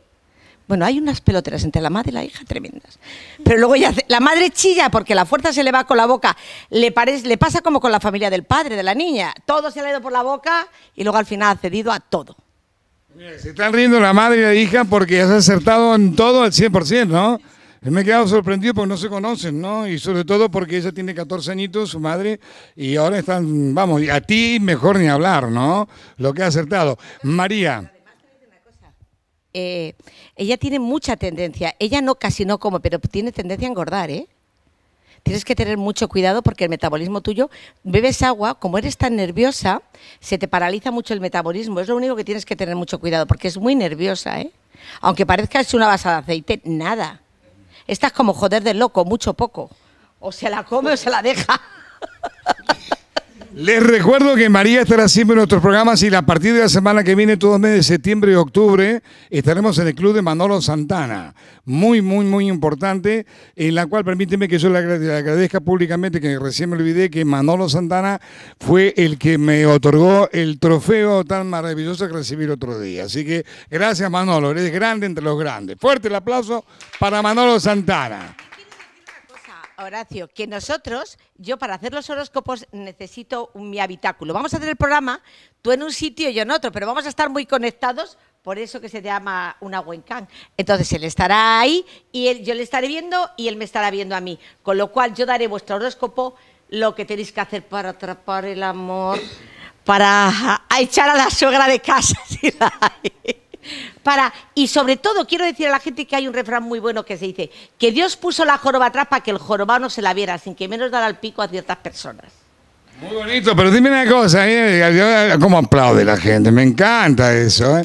Bueno, hay unas peloteras entre la madre y la hija tremendas. Pero luego ya la madre chilla porque la fuerza se le va con la boca. Le, le pasa como con la familia del padre, de la niña. Todo se le ha ido por la boca y luego al final ha cedido a todo. Se están riendo la madre y la hija porque has acertado en todo al 100%, ¿no? Me he quedado sorprendido porque no se conocen, ¿no? Y sobre todo porque ella tiene 14 añitos, su madre, y ahora están, vamos, a ti mejor ni hablar, ¿no? Lo que ha acertado. María. Eh, ella tiene mucha tendencia, ella no casi no come, pero tiene tendencia a engordar, ¿eh? tienes que tener mucho cuidado porque el metabolismo tuyo, bebes agua, como eres tan nerviosa, se te paraliza mucho el metabolismo. Es lo único que tienes que tener mucho cuidado porque es muy nerviosa, ¿eh? Aunque parezca es una basada de aceite, nada. Estás como joder de loco, mucho poco. O se la come o se la deja. Les recuerdo que María estará siempre en nuestros programas y a partir de la semana que viene, todos los meses de septiembre y octubre, estaremos en el club de Manolo Santana. Muy, muy, muy importante, en la cual permíteme que yo le agradezca públicamente, que recién me olvidé que Manolo Santana fue el que me otorgó el trofeo tan maravilloso que recibí el otro día. Así que gracias Manolo, eres grande entre los grandes. Fuerte el aplauso para Manolo Santana. Horacio, que nosotros, yo para hacer los horóscopos necesito un, mi habitáculo. Vamos a hacer el programa tú en un sitio y yo en otro, pero vamos a estar muy conectados, por eso que se llama una Wencan. Entonces él estará ahí y yo le estaré viendo y él me estará viendo a mí. Con lo cual yo daré vuestro horóscopo, lo que tenéis que hacer para atrapar el amor, para echar a la suegra de casa si para, y sobre todo quiero decir a la gente que hay un refrán muy bueno que se dice, que Dios puso la joroba atrás para que el jorobado no se la viera, sin que menos dar al pico a ciertas personas. Muy bonito, pero dime una cosa, ¿eh? Eh, ¿cómo aplaude la gente? Me encanta eso. ¿eh?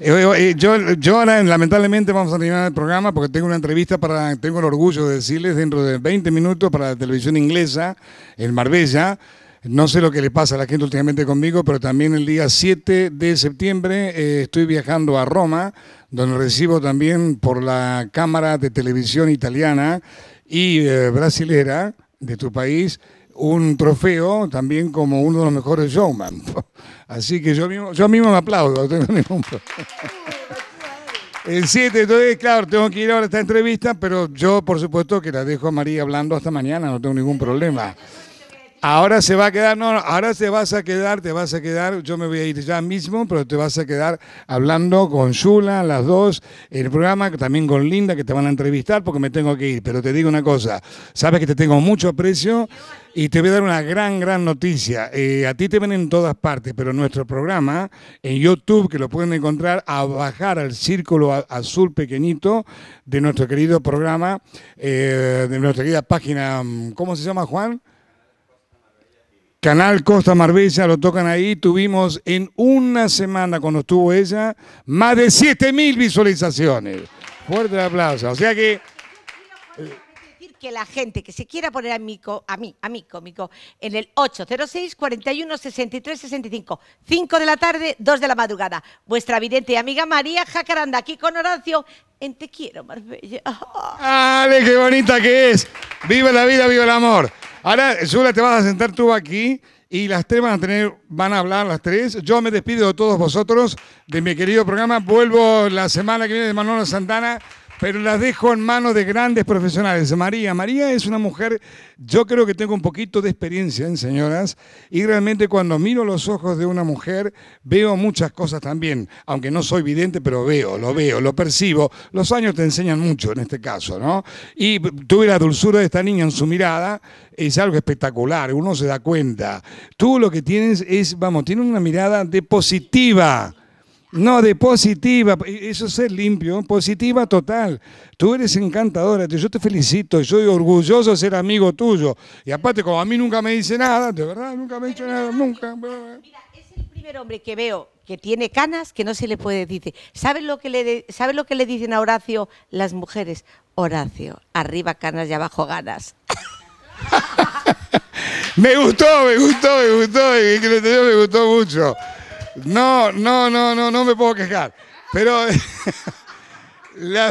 eh yo, ahora, lamentablemente, vamos a terminar el programa porque tengo una entrevista para. Tengo el orgullo de decirles dentro de 20 minutos para la televisión inglesa en Marbella. No sé lo que le pasa a la gente últimamente conmigo, pero también el día 7 de septiembre eh, estoy viajando a Roma, donde recibo también por la cámara de televisión italiana y eh, brasilera de tu país un trofeo también como uno de los mejores showman. Así que yo mismo, yo mismo me aplaudo. El 7, entonces, claro, tengo que ir ahora a esta entrevista, pero yo, por supuesto, que la dejo a María hablando hasta mañana, no tengo ningún problema. Ahora se va a quedar, no, ahora te vas a quedar, te vas a quedar, yo me voy a ir ya mismo, pero te vas a quedar hablando con Shula, las dos, en el programa, también con Linda, que te van a entrevistar porque me tengo que ir. Pero te digo una cosa, sabes que te tengo mucho aprecio y te voy a dar una gran, gran noticia. Eh, a ti te ven en todas partes, pero nuestro programa en YouTube, que lo pueden encontrar, a bajar al círculo azul pequeñito de nuestro querido programa, eh, de nuestra querida página, mm, ¿cómo se llama, Juan? Canal Costa Marbella, lo tocan ahí. Tuvimos en una semana, cuando estuvo ella, más de 7.000 visualizaciones. Fuerte aplauso. O sea que... decir que la gente que se quiera poner a mí, a mí, a mí cómico, en el 806 41 63 65, 5 de la tarde, 2 de la madrugada. Vuestra vidente y amiga María Jacaranda, aquí con Horacio, en Te Quiero, Marbella. ¡Ale, qué bonita que es! ¡Viva la vida, viva el amor! Ahora, Zula, te vas a sentar tú aquí y las tres van a tener, van a hablar las tres. Yo me despido de todos vosotros de mi querido programa. Vuelvo la semana que viene de Manolo Santana pero las dejo en manos de grandes profesionales. María, María es una mujer, yo creo que tengo un poquito de experiencia en señoras, y realmente cuando miro los ojos de una mujer veo muchas cosas también, aunque no soy vidente, pero veo, lo veo, lo percibo. Los años te enseñan mucho en este caso, ¿no? Y tuve la dulzura de esta niña en su mirada, es algo espectacular, uno se da cuenta. Tú lo que tienes es, vamos, tienes una mirada de positiva no, de positiva, e-, eso es ser limpio, positiva total. Tú eres encantadora, yo te felicito, yo soy orgulloso de ser amigo tuyo. Y aparte, como a mí nunca me dice nada, de verdad, nunca me ha dicho nada, nunca. Mira, es el primer hombre que veo que tiene canas que no se le puede decir. ¿Sabes lo que le, lo que le dicen a Horacio las mujeres? Horacio, arriba canas y abajo ganas. me gustó, me gustó, me gustó, me gustó mucho. No, no, no, no, no me puedo quejar. Pero la,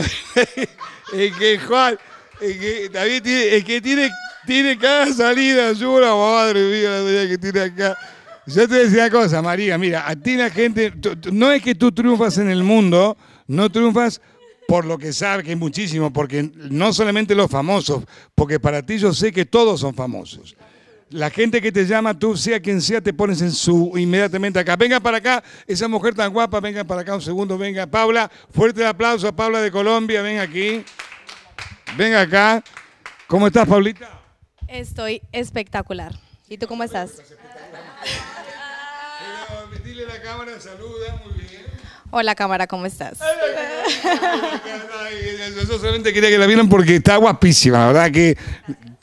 es que Juan, es que David tiene, es que tiene, cada salida, yo oh, madre mía, la salida que tiene acá. Yo te decía una cosa, María, mira, a ti la gente, no es que tú triunfas en el mundo, no triunfas por lo que sabes que muchísimo, porque no solamente los famosos, porque para ti yo sé que todos son famosos. La gente que te llama, tú sea quien sea, te pones en su inmediatamente acá. Venga para acá, esa mujer tan guapa, venga para acá un segundo, venga. Paula, fuerte aplauso a Paula de Colombia, ven aquí. Venga acá. ¿Cómo estás, Paulita? Estoy espectacular. ¿Y tú cómo estás? Dile la cámara, saluda, muy bien. Hola cámara, ¿cómo estás? Yo solamente quería que la vieran porque está guapísima, la verdad que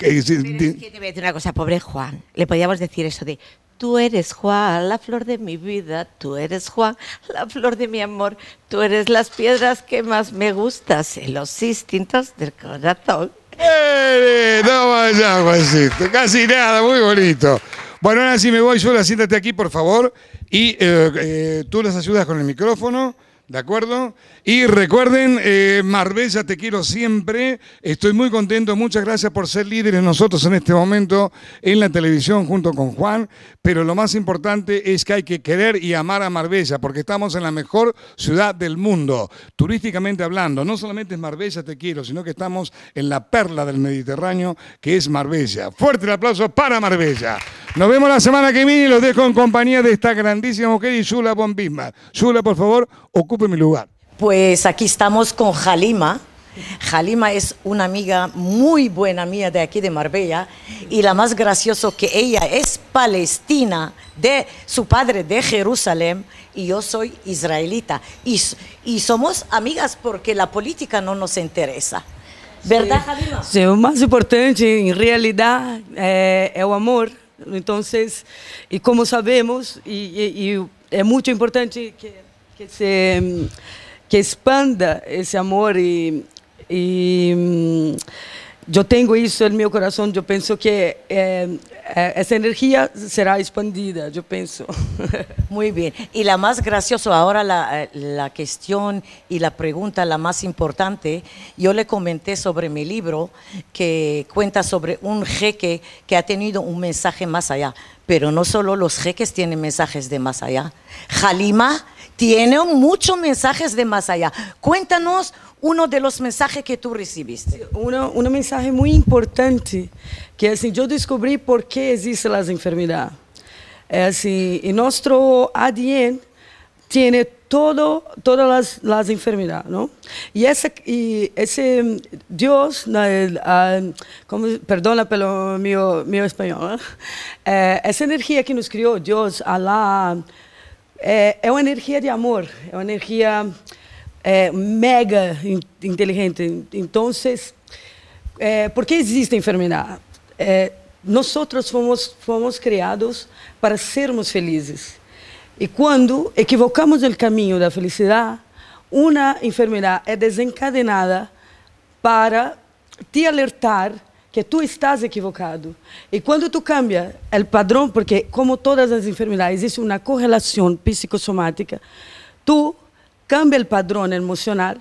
que, es que te voy a decir una cosa, pobre Juan. Le podíamos decir eso de Tú eres Juan, la flor de mi vida, tú eres Juan, la flor de mi amor, tú eres las piedras que más me gustas, eh, los instintos del corazón. ¡Eh! vaya ya, Juancito. Casi nada, muy bonito. Bueno, ahora sí me voy, Sola, siéntate aquí, por favor. Y eh, eh, tú las ayudas con el micrófono. ¿De acuerdo? Y recuerden, eh, Marbella, te quiero siempre. Estoy muy contento. Muchas gracias por ser líderes nosotros en este momento en la televisión junto con Juan. Pero lo más importante es que hay que querer y amar a Marbella porque estamos en la mejor ciudad del mundo, turísticamente hablando. No solamente es Marbella, te quiero, sino que estamos en la perla del Mediterráneo que es Marbella. Fuerte el aplauso para Marbella. Nos vemos la semana que viene y los dejo en compañía de esta grandísima mujer y Yula Bombisma. Yula, por favor, ocupa mi lugar. Pues aquí estamos con Jalima. Jalima es una amiga muy buena mía de aquí de Marbella y la más gracioso que ella es palestina de su padre de Jerusalén y yo soy israelita y, y somos amigas porque la política no nos interesa. ¿verdad Jalima? Sí, lo más importante, en realidad es eh, el amor. entonces y como sabemos, y es muy importante que que se que expanda ese amor y mm, yo tengo eso en mi corazón, yo pienso que eh, eh, esa energía será expandida. yo pienso. Muy bien, y la más graciosa ahora, eh, la cuestión y la pregunta la más importante. yo le comenté sobre mi libro que cuenta sobre un jeque que ha tenido un mensaje más allá. Pero no solo los jeques tienen mensajes de más allá. Jalima tiene muchos mensajes de más allá. Cuéntanos uno de los mensajes que tú recibiste. Un mensaje muy importante, que es yo descubrí por qué existen las enfermedades. es y nuestro ADN tiene todo, todas las las Y ¿no? Y ese y ese mm, Dios, ah, perdona pelo mi mi español, eh, esa energía que nos crió Dios, Alá, É, é uma energia de amor, é uma energia é, mega inteligente. Então, é, por que existe enfermidade? É, nós fomos, fomos criados para sermos felizes. E quando equivocamos o caminho da felicidade, uma enfermidade é desencadenada para te alertar que tu estás equivocado. E quando tu cambia o padrão, porque como todas as enfermidades existe uma correlação psicossomática, tu cambia o padrão emocional.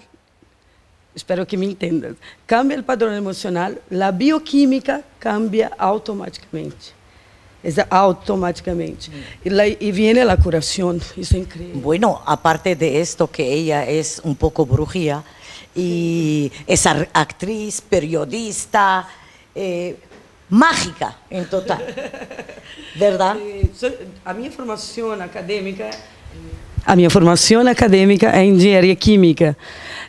Espero que me entendas. Cambia o padrão emocional, a bioquímica cambia automaticamente. automáticamente. Mm. Y, la, y, viene la curación, es increíble. Bueno, aparte de esto que ella es un poco brujía y es actriz, periodista, eh, mágica en total, ¿verdad? Eh, so, a minha formação acadêmica a minha formação acadêmica é engenharia química.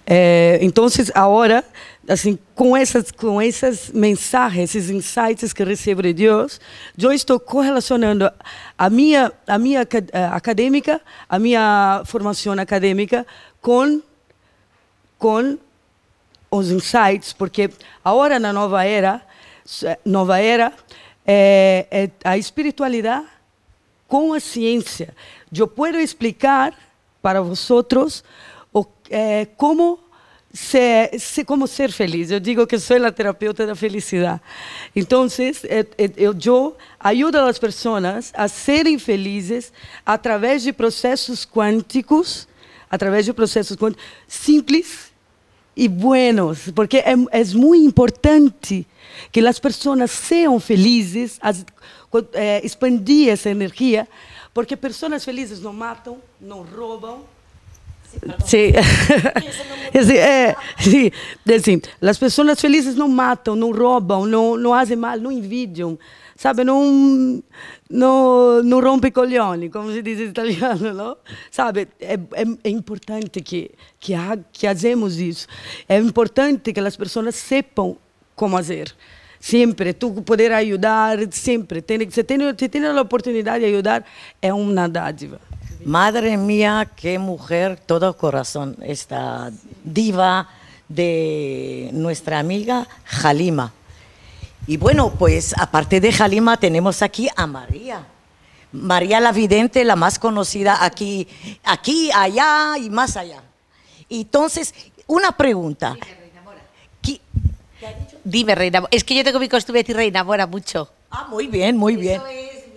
É, então, agora, assim, com essas, com essas mensagens, esses insights que recebo de Deus, eu estou correlacionando a minha, a minha acadêmica, eh, a minha formação acadêmica com, com os insights, porque agora na nova era eh, nova era, é, é a espiritualidade com a ciência. Eu posso explicar para vocês o, é, como como ser feliz. Eu digo que sou a terapeuta da felicidade. Então, eu, eu ajudo as pessoas a serem felizes através de processos quânticos, através de processos quânticos simples, e buenos, porque é, é muito importante que as pessoas sejam felizes as, eh, expandir essa energia, porque pessoas felizes não matam não roubam. sim sí. é, sí, é, assim, as pessoas felizes não matam, não roubam, não, não fazem mal, não envidiam sabe, não não não rompe colhões como se diz em italiano, não Sabe, é, é, é importante que, que, ha, que hacemos isso. É importante que as pessoas sepam como fazer. Sempre, tu poder ajudar, sempre. Tem, se tem, se tem a oportunidade de ajudar, é uma dádiva. Madre minha que mulher todo o coração esta diva de nossa amiga Jalima. Y bueno, pues aparte de Jalima tenemos aquí a María. María la Vidente, la más conocida aquí, aquí, allá y más allá. Entonces, una pregunta. Dime, Reina Mora. ¿Qué? ha dicho? Dime, Reina Es que yo tengo mi costumbre de decir Reina Mora mucho. Ah, muy bien, muy Eso bien. Es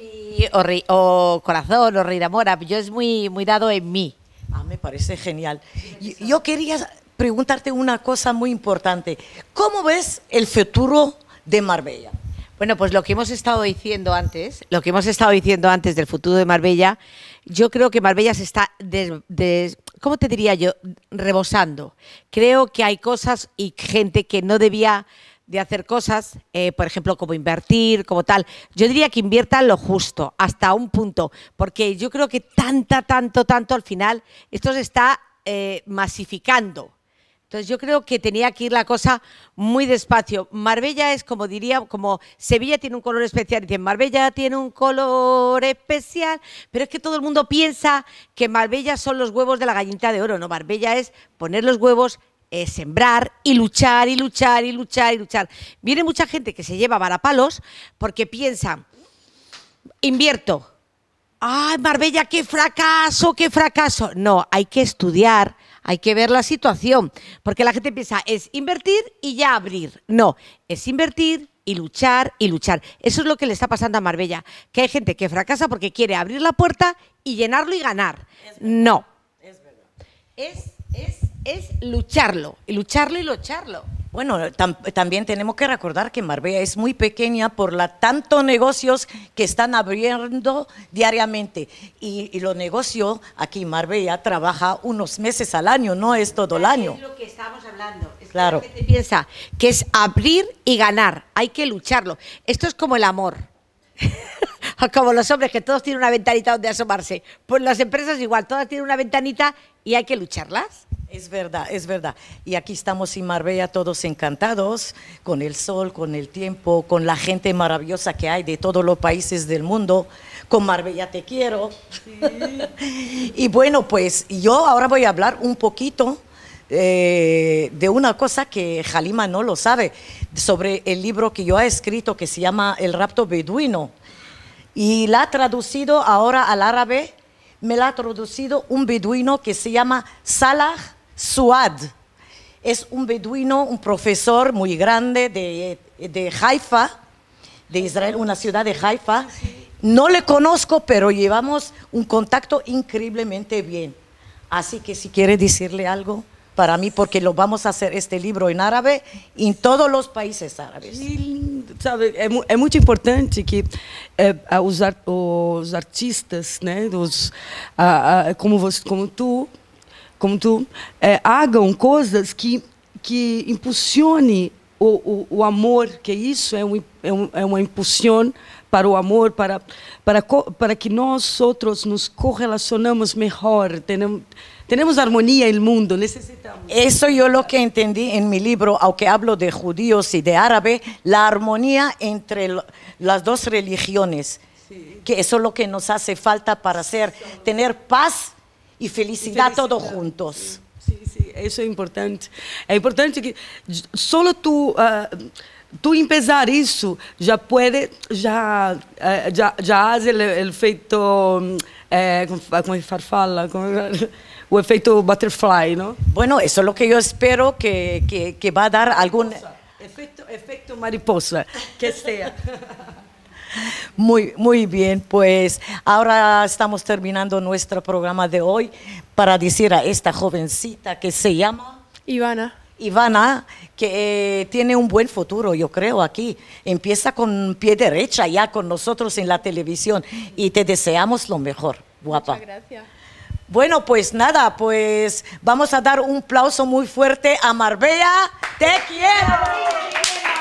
mi, o, corazón, o Reina Mora. Yo es muy, muy dado en mí. Ah, me parece genial. yo quería preguntarte una cosa muy importante. ¿Cómo ves el futuro de Marbella. Bueno, pues lo que hemos estado diciendo antes, lo que hemos estado diciendo antes del futuro de Marbella, yo creo que Marbella se está, de ¿cómo te diría yo?, rebosando. Creo que hay cosas y gente que no debía de hacer cosas, eh, por ejemplo, como invertir, como tal. Yo diría que inviertan lo justo, hasta un punto, porque yo creo que tanta, tanto, tanto al final, esto se está eh, masificando. Entonces yo creo que tenía que ir la cosa muy despacio. Marbella es como diría, como Sevilla tiene un color especial, dicen Marbella tiene un color especial, pero es que todo el mundo piensa que Marbella son los huevos de la gallinita de oro, no, Marbella es poner los huevos es sembrar y luchar y luchar y luchar y luchar. Viene mucha gente que se lleva varapalos porque piensa, invierto, ¡ay, Marbella, qué fracaso, qué fracaso! No, hay que estudiar, hay que ver la situación, porque la gente piensa, es invertir y ya abrir. No, es invertir y luchar y luchar. Eso es lo que le está pasando a Marbella, que hay gente que fracasa porque quiere abrir la puerta y llenarlo y ganar. no. Es verdad. es lucharlo, y lucharlo y lucharlo. Bueno, también tenemos que recordar que Marbella es muy pequeña por la tantos negocios que están abriendo diariamente. Y, los negocios aquí en Marbella trabaja unos meses al año, no es todo el año. Es lo que estamos hablando. Es claro. Que la piensa que es abrir y ganar. Hay que lucharlo. Esto es como el amor. como los hombres que todos tienen una ventanita donde asomarse. Pues las empresas igual, todas tienen una ventanita y hay que lucharlas. Es verdad, es verdad. Y aquí estamos en Marbella todos encantados con el sol, con el tiempo, con la gente maravillosa que hay de todos los países del mundo. Con Marbella te quiero. y bueno, pues yo ahora voy a hablar un poquito eh, de una cosa que Jalima no lo sabe, sobre el libro que yo he escrito que se llama El rapto beduino. Y la ha traducido ahora al árabe, me la ha traducido un beduino que se llama Salah Suad. Es un beduino, un profesor muy grande de, de Haifa, de Israel, una ciudad de Haifa. No le conozco, pero llevamos un contacto increíblemente bien. Así que si quiere decirle algo para mí, porque lo vamos a hacer este libro en árabe en todos los países árabes. Es muy importante que eh, los artistas, Los como, tú... como como tu, é, um que, que el o, amor, que eso es una um, um, impulsión para el amor, para, para, que nosotros nos correlacionamos mejor, tenemos, tenemos armonía en el mundo, necesitamos. Eso yo lo que entendí en mi libro, aunque hablo de judíos y de árabe, la armonía entre las dos religiones, que eso es lo que nos hace falta para ser, tener paz e felicidade todos juntos. Sim, sí, eso importante. é importante que só tu Uh, ah, tu empezar isso já pode já já já faz o efeito é, como farfalla como, o efeito butterfly não bueno isso é o que eu espero que que que vá dar algum efeito efeito mariposa que seja Muy, muy bien, pues ahora estamos terminando nuestro programa de hoy para decir a esta jovencita que se llama Ivana. Ivana, que eh, tiene un buen futuro, yo creo, aquí. Empieza con pie derecha ya con nosotros en la televisión y te deseamos lo mejor, guapa. Muchas gracias. Bueno, pues nada, pues vamos a dar un aplauso muy fuerte a Marbella. Te quiero.